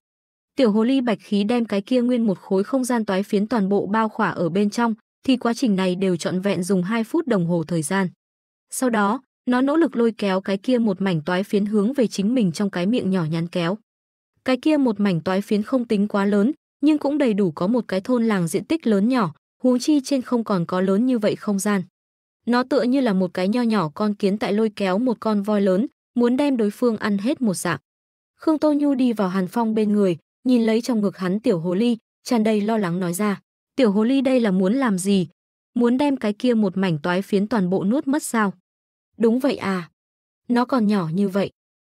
Tiểu hồ ly bạch khí đem cái kia nguyên một khối không gian toái phiến toàn bộ bao khỏa ở bên trong, thì quá trình này đều trọn vẹn dùng 2 phút đồng hồ thời gian. Sau đó, nó nỗ lực lôi kéo cái kia một mảnh toái phiến hướng về chính mình trong cái miệng nhỏ nhắn kéo. Cái kia một mảnh toái phiến không tính quá lớn, nhưng cũng đầy đủ có một cái thôn làng diện tích lớn nhỏ, huống chi trên không còn có lớn như vậy không gian. Nó tựa như là một cái nho nhỏ con kiến tại lôi kéo một con voi lớn, muốn đem đối phương ăn hết một dạng. Khương Tô Nhu đi vào Hàn Phong bên người, nhìn lấy trong ngực hắn tiểu hồ ly, tràn đầy lo lắng nói ra, tiểu hồ ly đây là muốn làm gì? Muốn đem cái kia một mảnh toái phiến toàn bộ nuốt mất sao? Đúng vậy à? Nó còn nhỏ như vậy.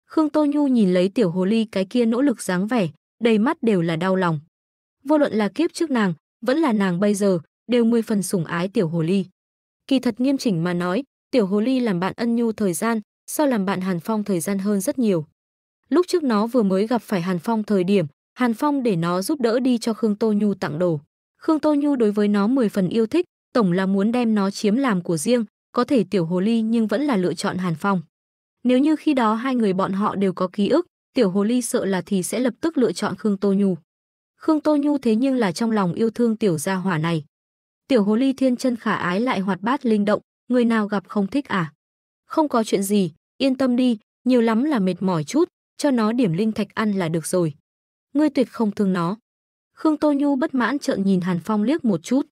Khương Tô Nhu nhìn lấy tiểu hồ ly cái kia nỗ lực dáng vẻ, đầy mắt đều là đau lòng vô luận là kiếp trước nàng, vẫn là nàng bây giờ, đều mười phần sủng ái tiểu hồ ly. Kỳ thật nghiêm chỉnh mà nói, tiểu hồ ly làm bạn ân nhu thời gian, so làm bạn Hàn Phong thời gian hơn rất nhiều. Lúc trước nó vừa mới gặp phải Hàn Phong thời điểm, Hàn Phong để nó giúp đỡ đi cho Khương Tô Nhu tặng đồ. Khương Tô Nhu đối với nó mười phần yêu thích, tổng là muốn đem nó chiếm làm của riêng, có thể tiểu hồ ly nhưng vẫn là lựa chọn Hàn Phong. Nếu như khi đó hai người bọn họ đều có ký ức, tiểu hồ ly sợ là thì sẽ lập tức lựa chọn Khương Tô Nhu. Khương Tô Nhu thế nhưng là trong lòng yêu thương tiểu gia hỏa này. Tiểu hồ ly thiên chân khả ái lại hoạt bát linh động, người nào gặp không thích à? Không có chuyện gì, yên tâm đi, nhiều lắm là mệt mỏi chút, cho nó điểm linh thạch ăn là được rồi. Ngươi tuyệt không thương nó. Khương Tô Nhu bất mãn trợn nhìn Hàn Phong liếc một chút,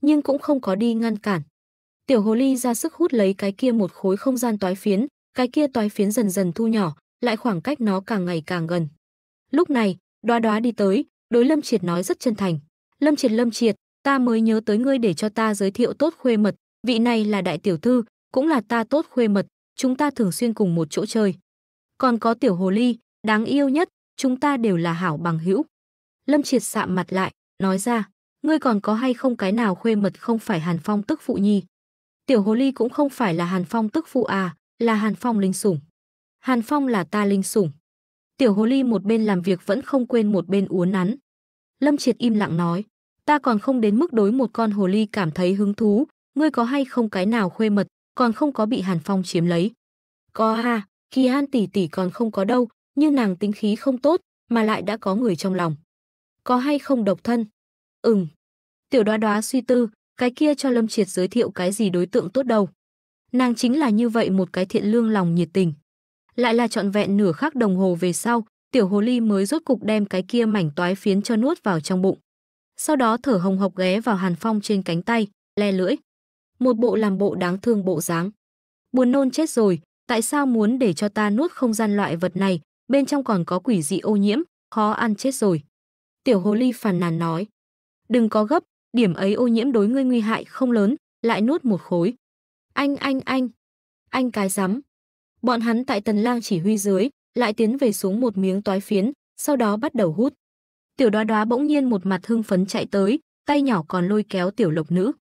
nhưng cũng không có đi ngăn cản. Tiểu hồ ly ra sức hút lấy cái kia một khối không gian toái phiến, cái kia toái phiến dần dần thu nhỏ, lại khoảng cách nó càng ngày càng gần. Lúc này, đoá đoá đi tới, Đối Lâm Triệt nói rất chân thành. Lâm Triệt Lâm Triệt, ta mới nhớ tới ngươi để cho ta giới thiệu tốt khuê mật, vị này là đại tiểu thư, cũng là ta tốt khuê mật, chúng ta thường xuyên cùng một chỗ chơi. Còn có tiểu hồ ly, đáng yêu nhất, chúng ta đều là hảo bằng hữu. Lâm Triệt sạm mặt lại, nói ra, ngươi còn có hay không cái nào khuê mật không phải Hàn Phong tức phụ nhi. Tiểu hồ ly cũng không phải là Hàn Phong tức phụ à, là Hàn Phong linh sủng. Hàn Phong là ta linh sủng. Tiểu hồ ly một bên làm việc vẫn không quên một bên uốn nắn. Lâm Triệt im lặng nói, ta còn không đến mức đối một con hồ ly cảm thấy hứng thú, ngươi có hay không cái nào khuê mật, còn không có bị Hàn Phong chiếm lấy. Có ha, Kỳ An tỷ tỷ còn không có đâu, nhưng nàng tính khí không tốt, mà lại đã có người trong lòng. Có hay không độc thân? Ừm. Tiểu đoá đoá suy tư, cái kia cho Lâm Triệt giới thiệu cái gì đối tượng tốt đâu. Nàng chính là như vậy một cái thiện lương lòng nhiệt tình lại là trọn vẹn nửa khắc đồng hồ về sau, tiểu hồ ly mới rốt cục đem cái kia mảnh toái phiến cho nuốt vào trong bụng. Sau đó thở hồng hộc ghé vào Hàn Phong trên cánh tay, le lưỡi. Một bộ làm bộ đáng thương bộ dáng. Buồn nôn chết rồi, tại sao muốn để cho ta nuốt không gian loại vật này, bên trong còn có quỷ dị ô nhiễm, khó ăn chết rồi. Tiểu hồ ly phàn nàn nói. Đừng có gấp, điểm ấy ô nhiễm đối ngươi nguy hại không lớn, lại nuốt một khối. Anh anh anh, anh cái rắm Bọn hắn tại Tần Lang chỉ huy dưới, lại tiến về xuống một miếng toái phiến, sau đó bắt đầu hút. Tiểu Đoá Đoá bỗng nhiên một mặt hưng phấn chạy tới, tay nhỏ còn lôi kéo tiểu Lộc nữ.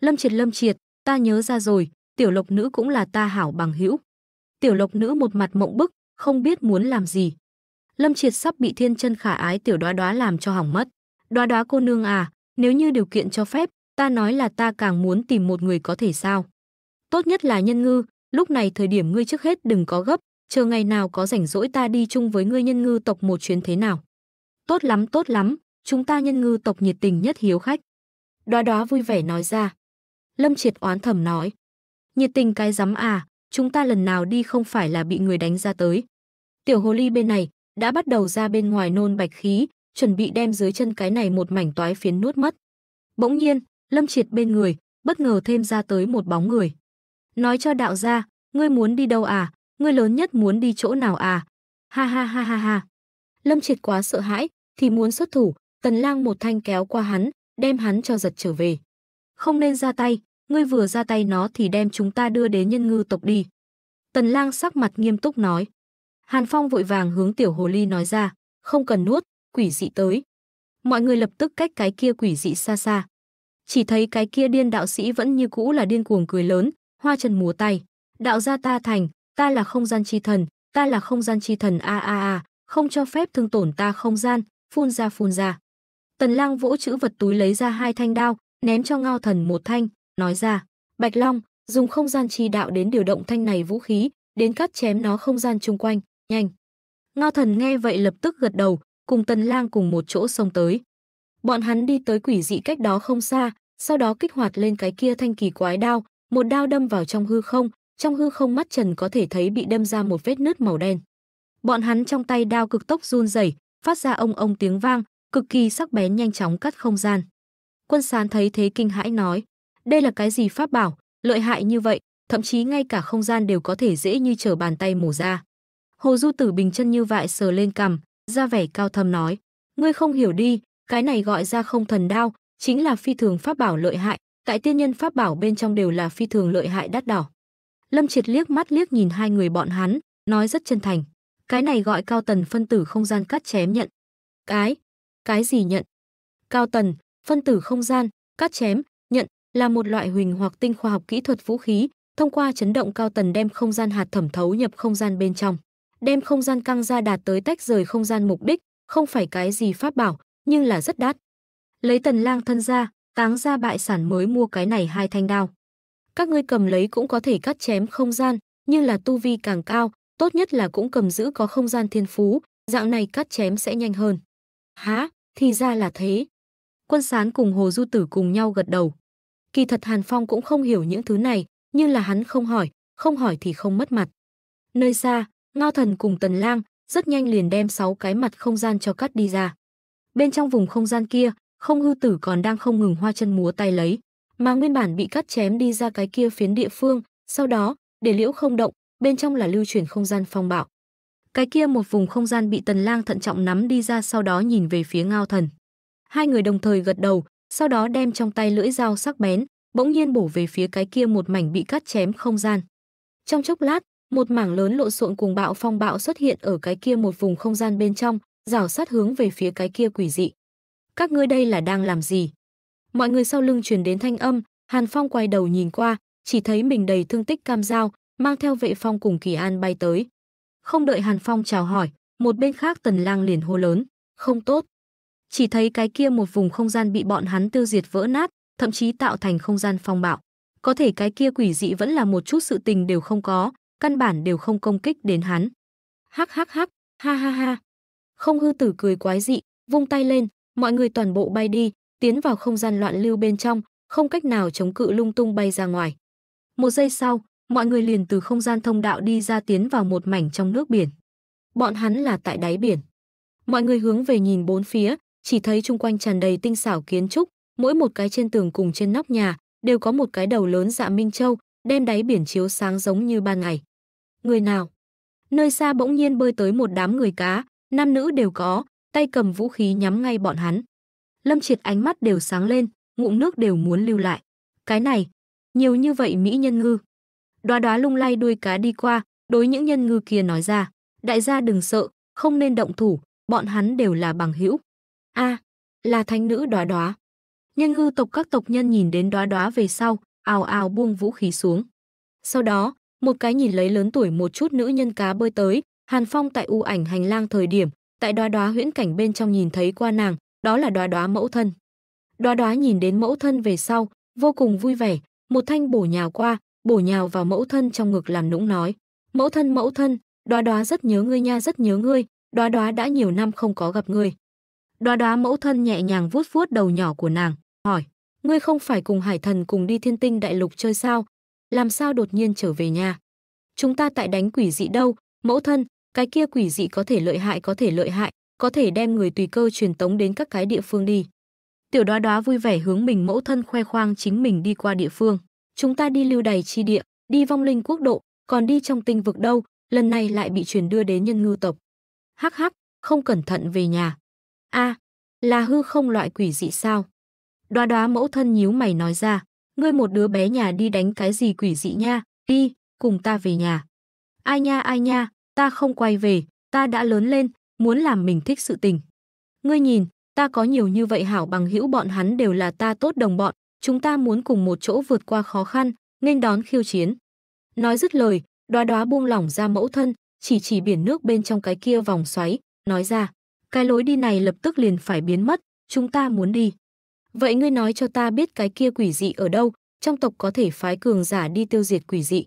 Lâm Triệt Lâm Triệt, ta nhớ ra rồi, tiểu Lộc nữ cũng là ta hảo bằng hữu. Tiểu Lộc nữ một mặt mộng bức, không biết muốn làm gì. Lâm Triệt sắp bị thiên chân khả ái tiểu Đoá Đoá làm cho hỏng mất. Đoá Đoá cô nương à, nếu như điều kiện cho phép, ta nói là ta càng muốn tìm một người có thể sao? Tốt nhất là nhân ngư, lúc này thời điểm ngươi trước hết đừng có gấp, chờ ngày nào có rảnh rỗi ta đi chung với ngươi nhân ngư tộc một chuyến thế nào. Tốt lắm, tốt lắm, chúng ta nhân ngư tộc nhiệt tình nhất hiếu khách. Đóa đóa vui vẻ nói ra. Lâm triệt oán thầm nói. Nhiệt tình cái rắm à, chúng ta lần nào đi không phải là bị người đánh ra tới. Tiểu hồ ly bên này đã bắt đầu ra bên ngoài nôn bạch khí, chuẩn bị đem dưới chân cái này một mảnh toái phiến nuốt mất. Bỗng nhiên, Lâm Triệt bên người bất ngờ thêm ra tới một bóng người. Nói cho đạo gia, ngươi muốn đi đâu à? Ngươi lớn nhất muốn đi chỗ nào à? Ha ha ha ha ha. Lâm triệt quá sợ hãi, thì muốn xuất thủ, tần lang một thanh kéo qua hắn, đem hắn cho giật trở về. Không nên ra tay, ngươi vừa ra tay nó thì đem chúng ta đưa đến nhân ngư tộc đi. Tần lang sắc mặt nghiêm túc nói. Hàn Phong vội vàng hướng tiểu hồ ly nói ra, không cần nuốt, quỷ dị tới. Mọi người lập tức cách cái kia quỷ dị xa xa. Chỉ thấy cái kia điên đạo sĩ vẫn như cũ là điên cuồng cười lớn, hoa trần múa tay. Đạo gia ta thành, ta là không gian chi thần, ta là không gian chi thần a a a, không cho phép thương tổn ta không gian, phun ra phun ra. Tần Lang vỗ chữ vật túi lấy ra hai thanh đao, ném cho Ngao Thần một thanh, nói ra, Bạch Long, dùng không gian chi đạo đến điều động thanh này vũ khí, đến cắt chém nó không gian chung quanh, nhanh. Ngao Thần nghe vậy lập tức gật đầu, cùng Tần Lang cùng một chỗ xông tới. Bọn hắn đi tới quỷ dị cách đó không xa, sau đó kích hoạt lên cái kia thanh kỳ quái đao, một đao đâm vào trong hư không, trong hư không mắt trần có thể thấy bị đâm ra một vết nứt màu đen. Bọn hắn trong tay đao cực tốc run rẩy, phát ra ông ông tiếng vang, cực kỳ sắc bén nhanh chóng cắt không gian. Quân sán thấy thế kinh hãi nói, đây là cái gì pháp bảo, lợi hại như vậy, thậm chí ngay cả không gian đều có thể dễ như trở bàn tay mổ ra. Hồ Du Tử bình chân như vậy sờ lên cằm, ra vẻ cao thâm nói, ngươi không hiểu đi, cái này gọi ra không thần đao, chính là phi thường pháp bảo lợi hại, tại tiên nhân pháp bảo bên trong đều là phi thường lợi hại đắt đỏ. Lâm Triệt liếc mắt liếc nhìn hai người bọn hắn, nói rất chân thành. Cái này gọi cao tần phân tử không gian cắt chém nhận. Cái? Cái gì nhận? Cao tần, phân tử không gian, cắt chém, nhận là một loại huỳnh hoặc tinh khoa học kỹ thuật vũ khí, thông qua chấn động cao tần đem không gian hạt thẩm thấu nhập không gian bên trong, đem không gian căng ra đạt tới tách rời không gian mục đích, không phải cái gì pháp bảo, nhưng là rất đắt. Lấy tần lang thân ra, táng ra bại sản mới mua cái này hai thanh đao. Các ngươi cầm lấy cũng có thể cắt chém không gian, nhưng là tu vi càng cao, tốt nhất là cũng cầm giữ có không gian thiên phú, dạng này cắt chém sẽ nhanh hơn. hả? thì ra là thế. Quân sán cùng Hồ Du Tử cùng nhau gật đầu. Kỳ thật Hàn Phong cũng không hiểu những thứ này, nhưng là hắn không hỏi, không hỏi thì không mất mặt. Nơi xa, Ngao Thần cùng Tần Lang rất nhanh liền đem sáu cái mặt không gian cho cắt đi ra. Bên trong vùng không gian kia, không hư tử còn đang không ngừng hoa chân múa tay lấy, mà nguyên bản bị cắt chém đi ra cái kia phiến địa phương, sau đó, để liễu không động, bên trong là lưu chuyển không gian phong bạo. Cái kia một vùng không gian bị Tần Lang thận trọng nắm đi ra sau đó nhìn về phía Ngao Thần. Hai người đồng thời gật đầu, sau đó đem trong tay lưỡi dao sắc bén, bỗng nhiên bổ về phía cái kia một mảnh bị cắt chém không gian. Trong chốc lát, một mảng lớn lộn xộn cùng bạo phong bạo xuất hiện ở cái kia một vùng không gian bên trong, rảo sát hướng về phía cái kia quỷ dị các ngươi đây là đang làm gì? Mọi người sau lưng truyền đến thanh âm, Hàn Phong quay đầu nhìn qua, chỉ thấy mình đầy thương tích cam dao, mang theo vệ phong cùng Kỳ An bay tới. Không đợi Hàn Phong chào hỏi, một bên khác Tần Lang liền hô lớn, không tốt. Chỉ thấy cái kia một vùng không gian bị bọn hắn tiêu diệt vỡ nát, thậm chí tạo thành không gian phong bạo. Có thể cái kia quỷ dị vẫn là một chút sự tình đều không có, căn bản đều không công kích đến hắn. Hắc hắc hắc, ha ha ha. Không hư tử cười quái dị, vung tay lên, mọi người toàn bộ bay đi, tiến vào không gian loạn lưu bên trong, không cách nào chống cự lung tung bay ra ngoài. Một giây sau, mọi người liền từ không gian thông đạo đi ra tiến vào một mảnh trong nước biển. Bọn hắn là tại đáy biển. Mọi người hướng về nhìn bốn phía, chỉ thấy chung quanh tràn đầy tinh xảo kiến trúc, mỗi một cái trên tường cùng trên nóc nhà đều có một cái đầu lớn dạ minh châu, đem đáy biển chiếu sáng giống như ban ngày. Người nào? Nơi xa bỗng nhiên bơi tới một đám người cá, nam nữ đều có, tay cầm vũ khí nhắm ngay bọn hắn. Lâm Triệt ánh mắt đều sáng lên, ngụm nước đều muốn lưu lại. Cái này, nhiều như vậy mỹ nhân ngư. Đoá đoá lung lay đuôi cá đi qua, đối những nhân ngư kia nói ra, đại gia đừng sợ, không nên động thủ, bọn hắn đều là bằng hữu. A, à, là thánh nữ đoá đoá. Nhân ngư tộc các tộc nhân nhìn đến đoá đoá về sau, ào ào buông vũ khí xuống. Sau đó, một cái nhìn lấy lớn tuổi một chút nữ nhân cá bơi tới, Hàn Phong tại u ảnh hành lang thời điểm, tại đoá đoá huyễn cảnh bên trong nhìn thấy qua nàng đó là đoá đoá mẫu thân đoá đoá nhìn đến mẫu thân về sau vô cùng vui vẻ một thanh bổ nhào qua bổ nhào vào mẫu thân trong ngực làm nũng nói mẫu thân mẫu thân đoá đoá rất nhớ ngươi nha rất nhớ ngươi đoá đoá đã nhiều năm không có gặp ngươi đoá đoá mẫu thân nhẹ nhàng vuốt vuốt đầu nhỏ của nàng hỏi ngươi không phải cùng hải thần cùng đi thiên tinh đại lục chơi sao làm sao đột nhiên trở về nhà chúng ta tại đánh quỷ dị đâu mẫu thân cái kia quỷ dị có thể lợi hại có thể lợi hại, có thể đem người tùy cơ truyền tống đến các cái địa phương đi. Tiểu Đóa Đóa vui vẻ hướng mình mẫu thân khoe khoang chính mình đi qua địa phương. Chúng ta đi lưu đầy chi địa, đi vong linh quốc độ, còn đi trong tinh vực đâu, lần này lại bị truyền đưa đến nhân ngư tộc. Hắc hắc, không cẩn thận về nhà. A, à, là hư không loại quỷ dị sao? Đóa Đóa mẫu thân nhíu mày nói ra, ngươi một đứa bé nhà đi đánh cái gì quỷ dị nha, đi, cùng ta về nhà. Ai nha ai nha, ta không quay về, ta đã lớn lên, muốn làm mình thích sự tình. Ngươi nhìn, ta có nhiều như vậy hảo bằng hữu bọn hắn đều là ta tốt đồng bọn, chúng ta muốn cùng một chỗ vượt qua khó khăn, nghênh đón khiêu chiến. Nói dứt lời, đoá đoá buông lỏng ra mẫu thân, chỉ chỉ biển nước bên trong cái kia vòng xoáy, nói ra, cái lối đi này lập tức liền phải biến mất, chúng ta muốn đi. Vậy ngươi nói cho ta biết cái kia quỷ dị ở đâu, trong tộc có thể phái cường giả đi tiêu diệt quỷ dị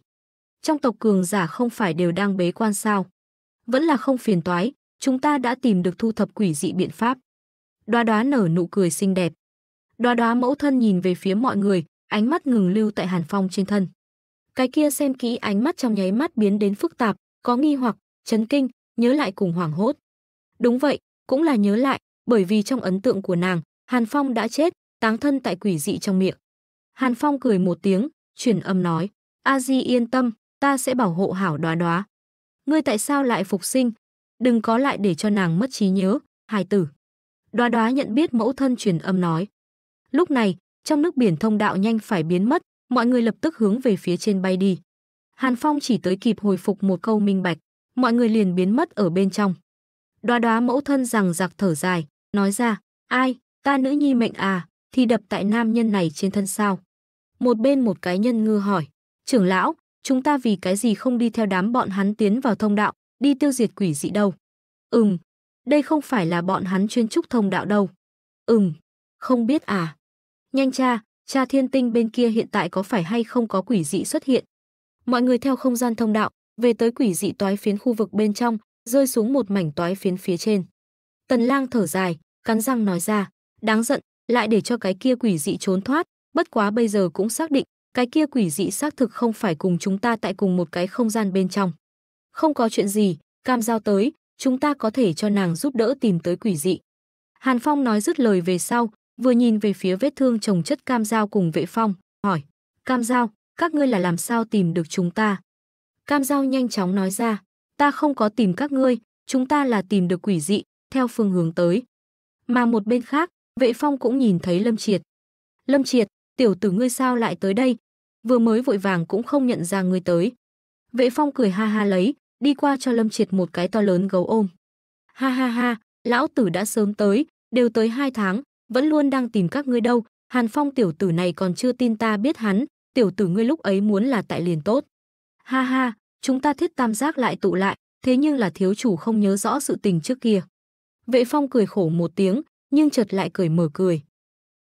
trong tộc cường giả không phải đều đang bế quan sao? Vẫn là không phiền toái, chúng ta đã tìm được thu thập quỷ dị biện pháp. Đoá đoá nở nụ cười xinh đẹp. Đoá đoá mẫu thân nhìn về phía mọi người, ánh mắt ngừng lưu tại Hàn Phong trên thân. Cái kia xem kỹ ánh mắt trong nháy mắt biến đến phức tạp, có nghi hoặc, chấn kinh, nhớ lại cùng hoảng hốt. Đúng vậy, cũng là nhớ lại, bởi vì trong ấn tượng của nàng, Hàn Phong đã chết, táng thân tại quỷ dị trong miệng. Hàn Phong cười một tiếng, truyền âm nói, A Di yên tâm, ta sẽ bảo hộ hảo đoá đoá. Ngươi tại sao lại phục sinh? Đừng có lại để cho nàng mất trí nhớ, hài tử. Đoá đoá nhận biết mẫu thân truyền âm nói. Lúc này, trong nước biển thông đạo nhanh phải biến mất, mọi người lập tức hướng về phía trên bay đi. Hàn Phong chỉ tới kịp hồi phục một câu minh bạch, mọi người liền biến mất ở bên trong. Đoá đoá mẫu thân rằng giặc thở dài, nói ra, ai, ta nữ nhi mệnh à, thì đập tại nam nhân này trên thân sao? Một bên một cái nhân ngư hỏi, trưởng lão, chúng ta vì cái gì không đi theo đám bọn hắn tiến vào thông đạo, đi tiêu diệt quỷ dị đâu. Ừm, đây không phải là bọn hắn chuyên trúc thông đạo đâu. Ừm, không biết à. Nhanh cha, cha thiên tinh bên kia hiện tại có phải hay không có quỷ dị xuất hiện. Mọi người theo không gian thông đạo, về tới quỷ dị toái phiến khu vực bên trong, rơi xuống một mảnh toái phiến phía trên. Tần lang thở dài, cắn răng nói ra, đáng giận, lại để cho cái kia quỷ dị trốn thoát, bất quá bây giờ cũng xác định cái kia quỷ dị xác thực không phải cùng chúng ta tại cùng một cái không gian bên trong. Không có chuyện gì, cam giao tới, chúng ta có thể cho nàng giúp đỡ tìm tới quỷ dị. Hàn Phong nói dứt lời về sau, vừa nhìn về phía vết thương chồng chất cam giao cùng vệ phong, hỏi, cam giao, các ngươi là làm sao tìm được chúng ta? Cam giao nhanh chóng nói ra, ta không có tìm các ngươi, chúng ta là tìm được quỷ dị, theo phương hướng tới. Mà một bên khác, vệ phong cũng nhìn thấy Lâm Triệt. Lâm Triệt, tiểu tử ngươi sao lại tới đây, vừa mới vội vàng cũng không nhận ra người tới. Vệ phong cười ha ha lấy, đi qua cho Lâm Triệt một cái to lớn gấu ôm. Ha ha ha, lão tử đã sớm tới, đều tới hai tháng, vẫn luôn đang tìm các ngươi đâu, Hàn Phong tiểu tử này còn chưa tin ta biết hắn, tiểu tử ngươi lúc ấy muốn là tại liền tốt. Ha ha, chúng ta thiết tam giác lại tụ lại, thế nhưng là thiếu chủ không nhớ rõ sự tình trước kia. Vệ Phong cười khổ một tiếng, nhưng chợt lại cười mở cười.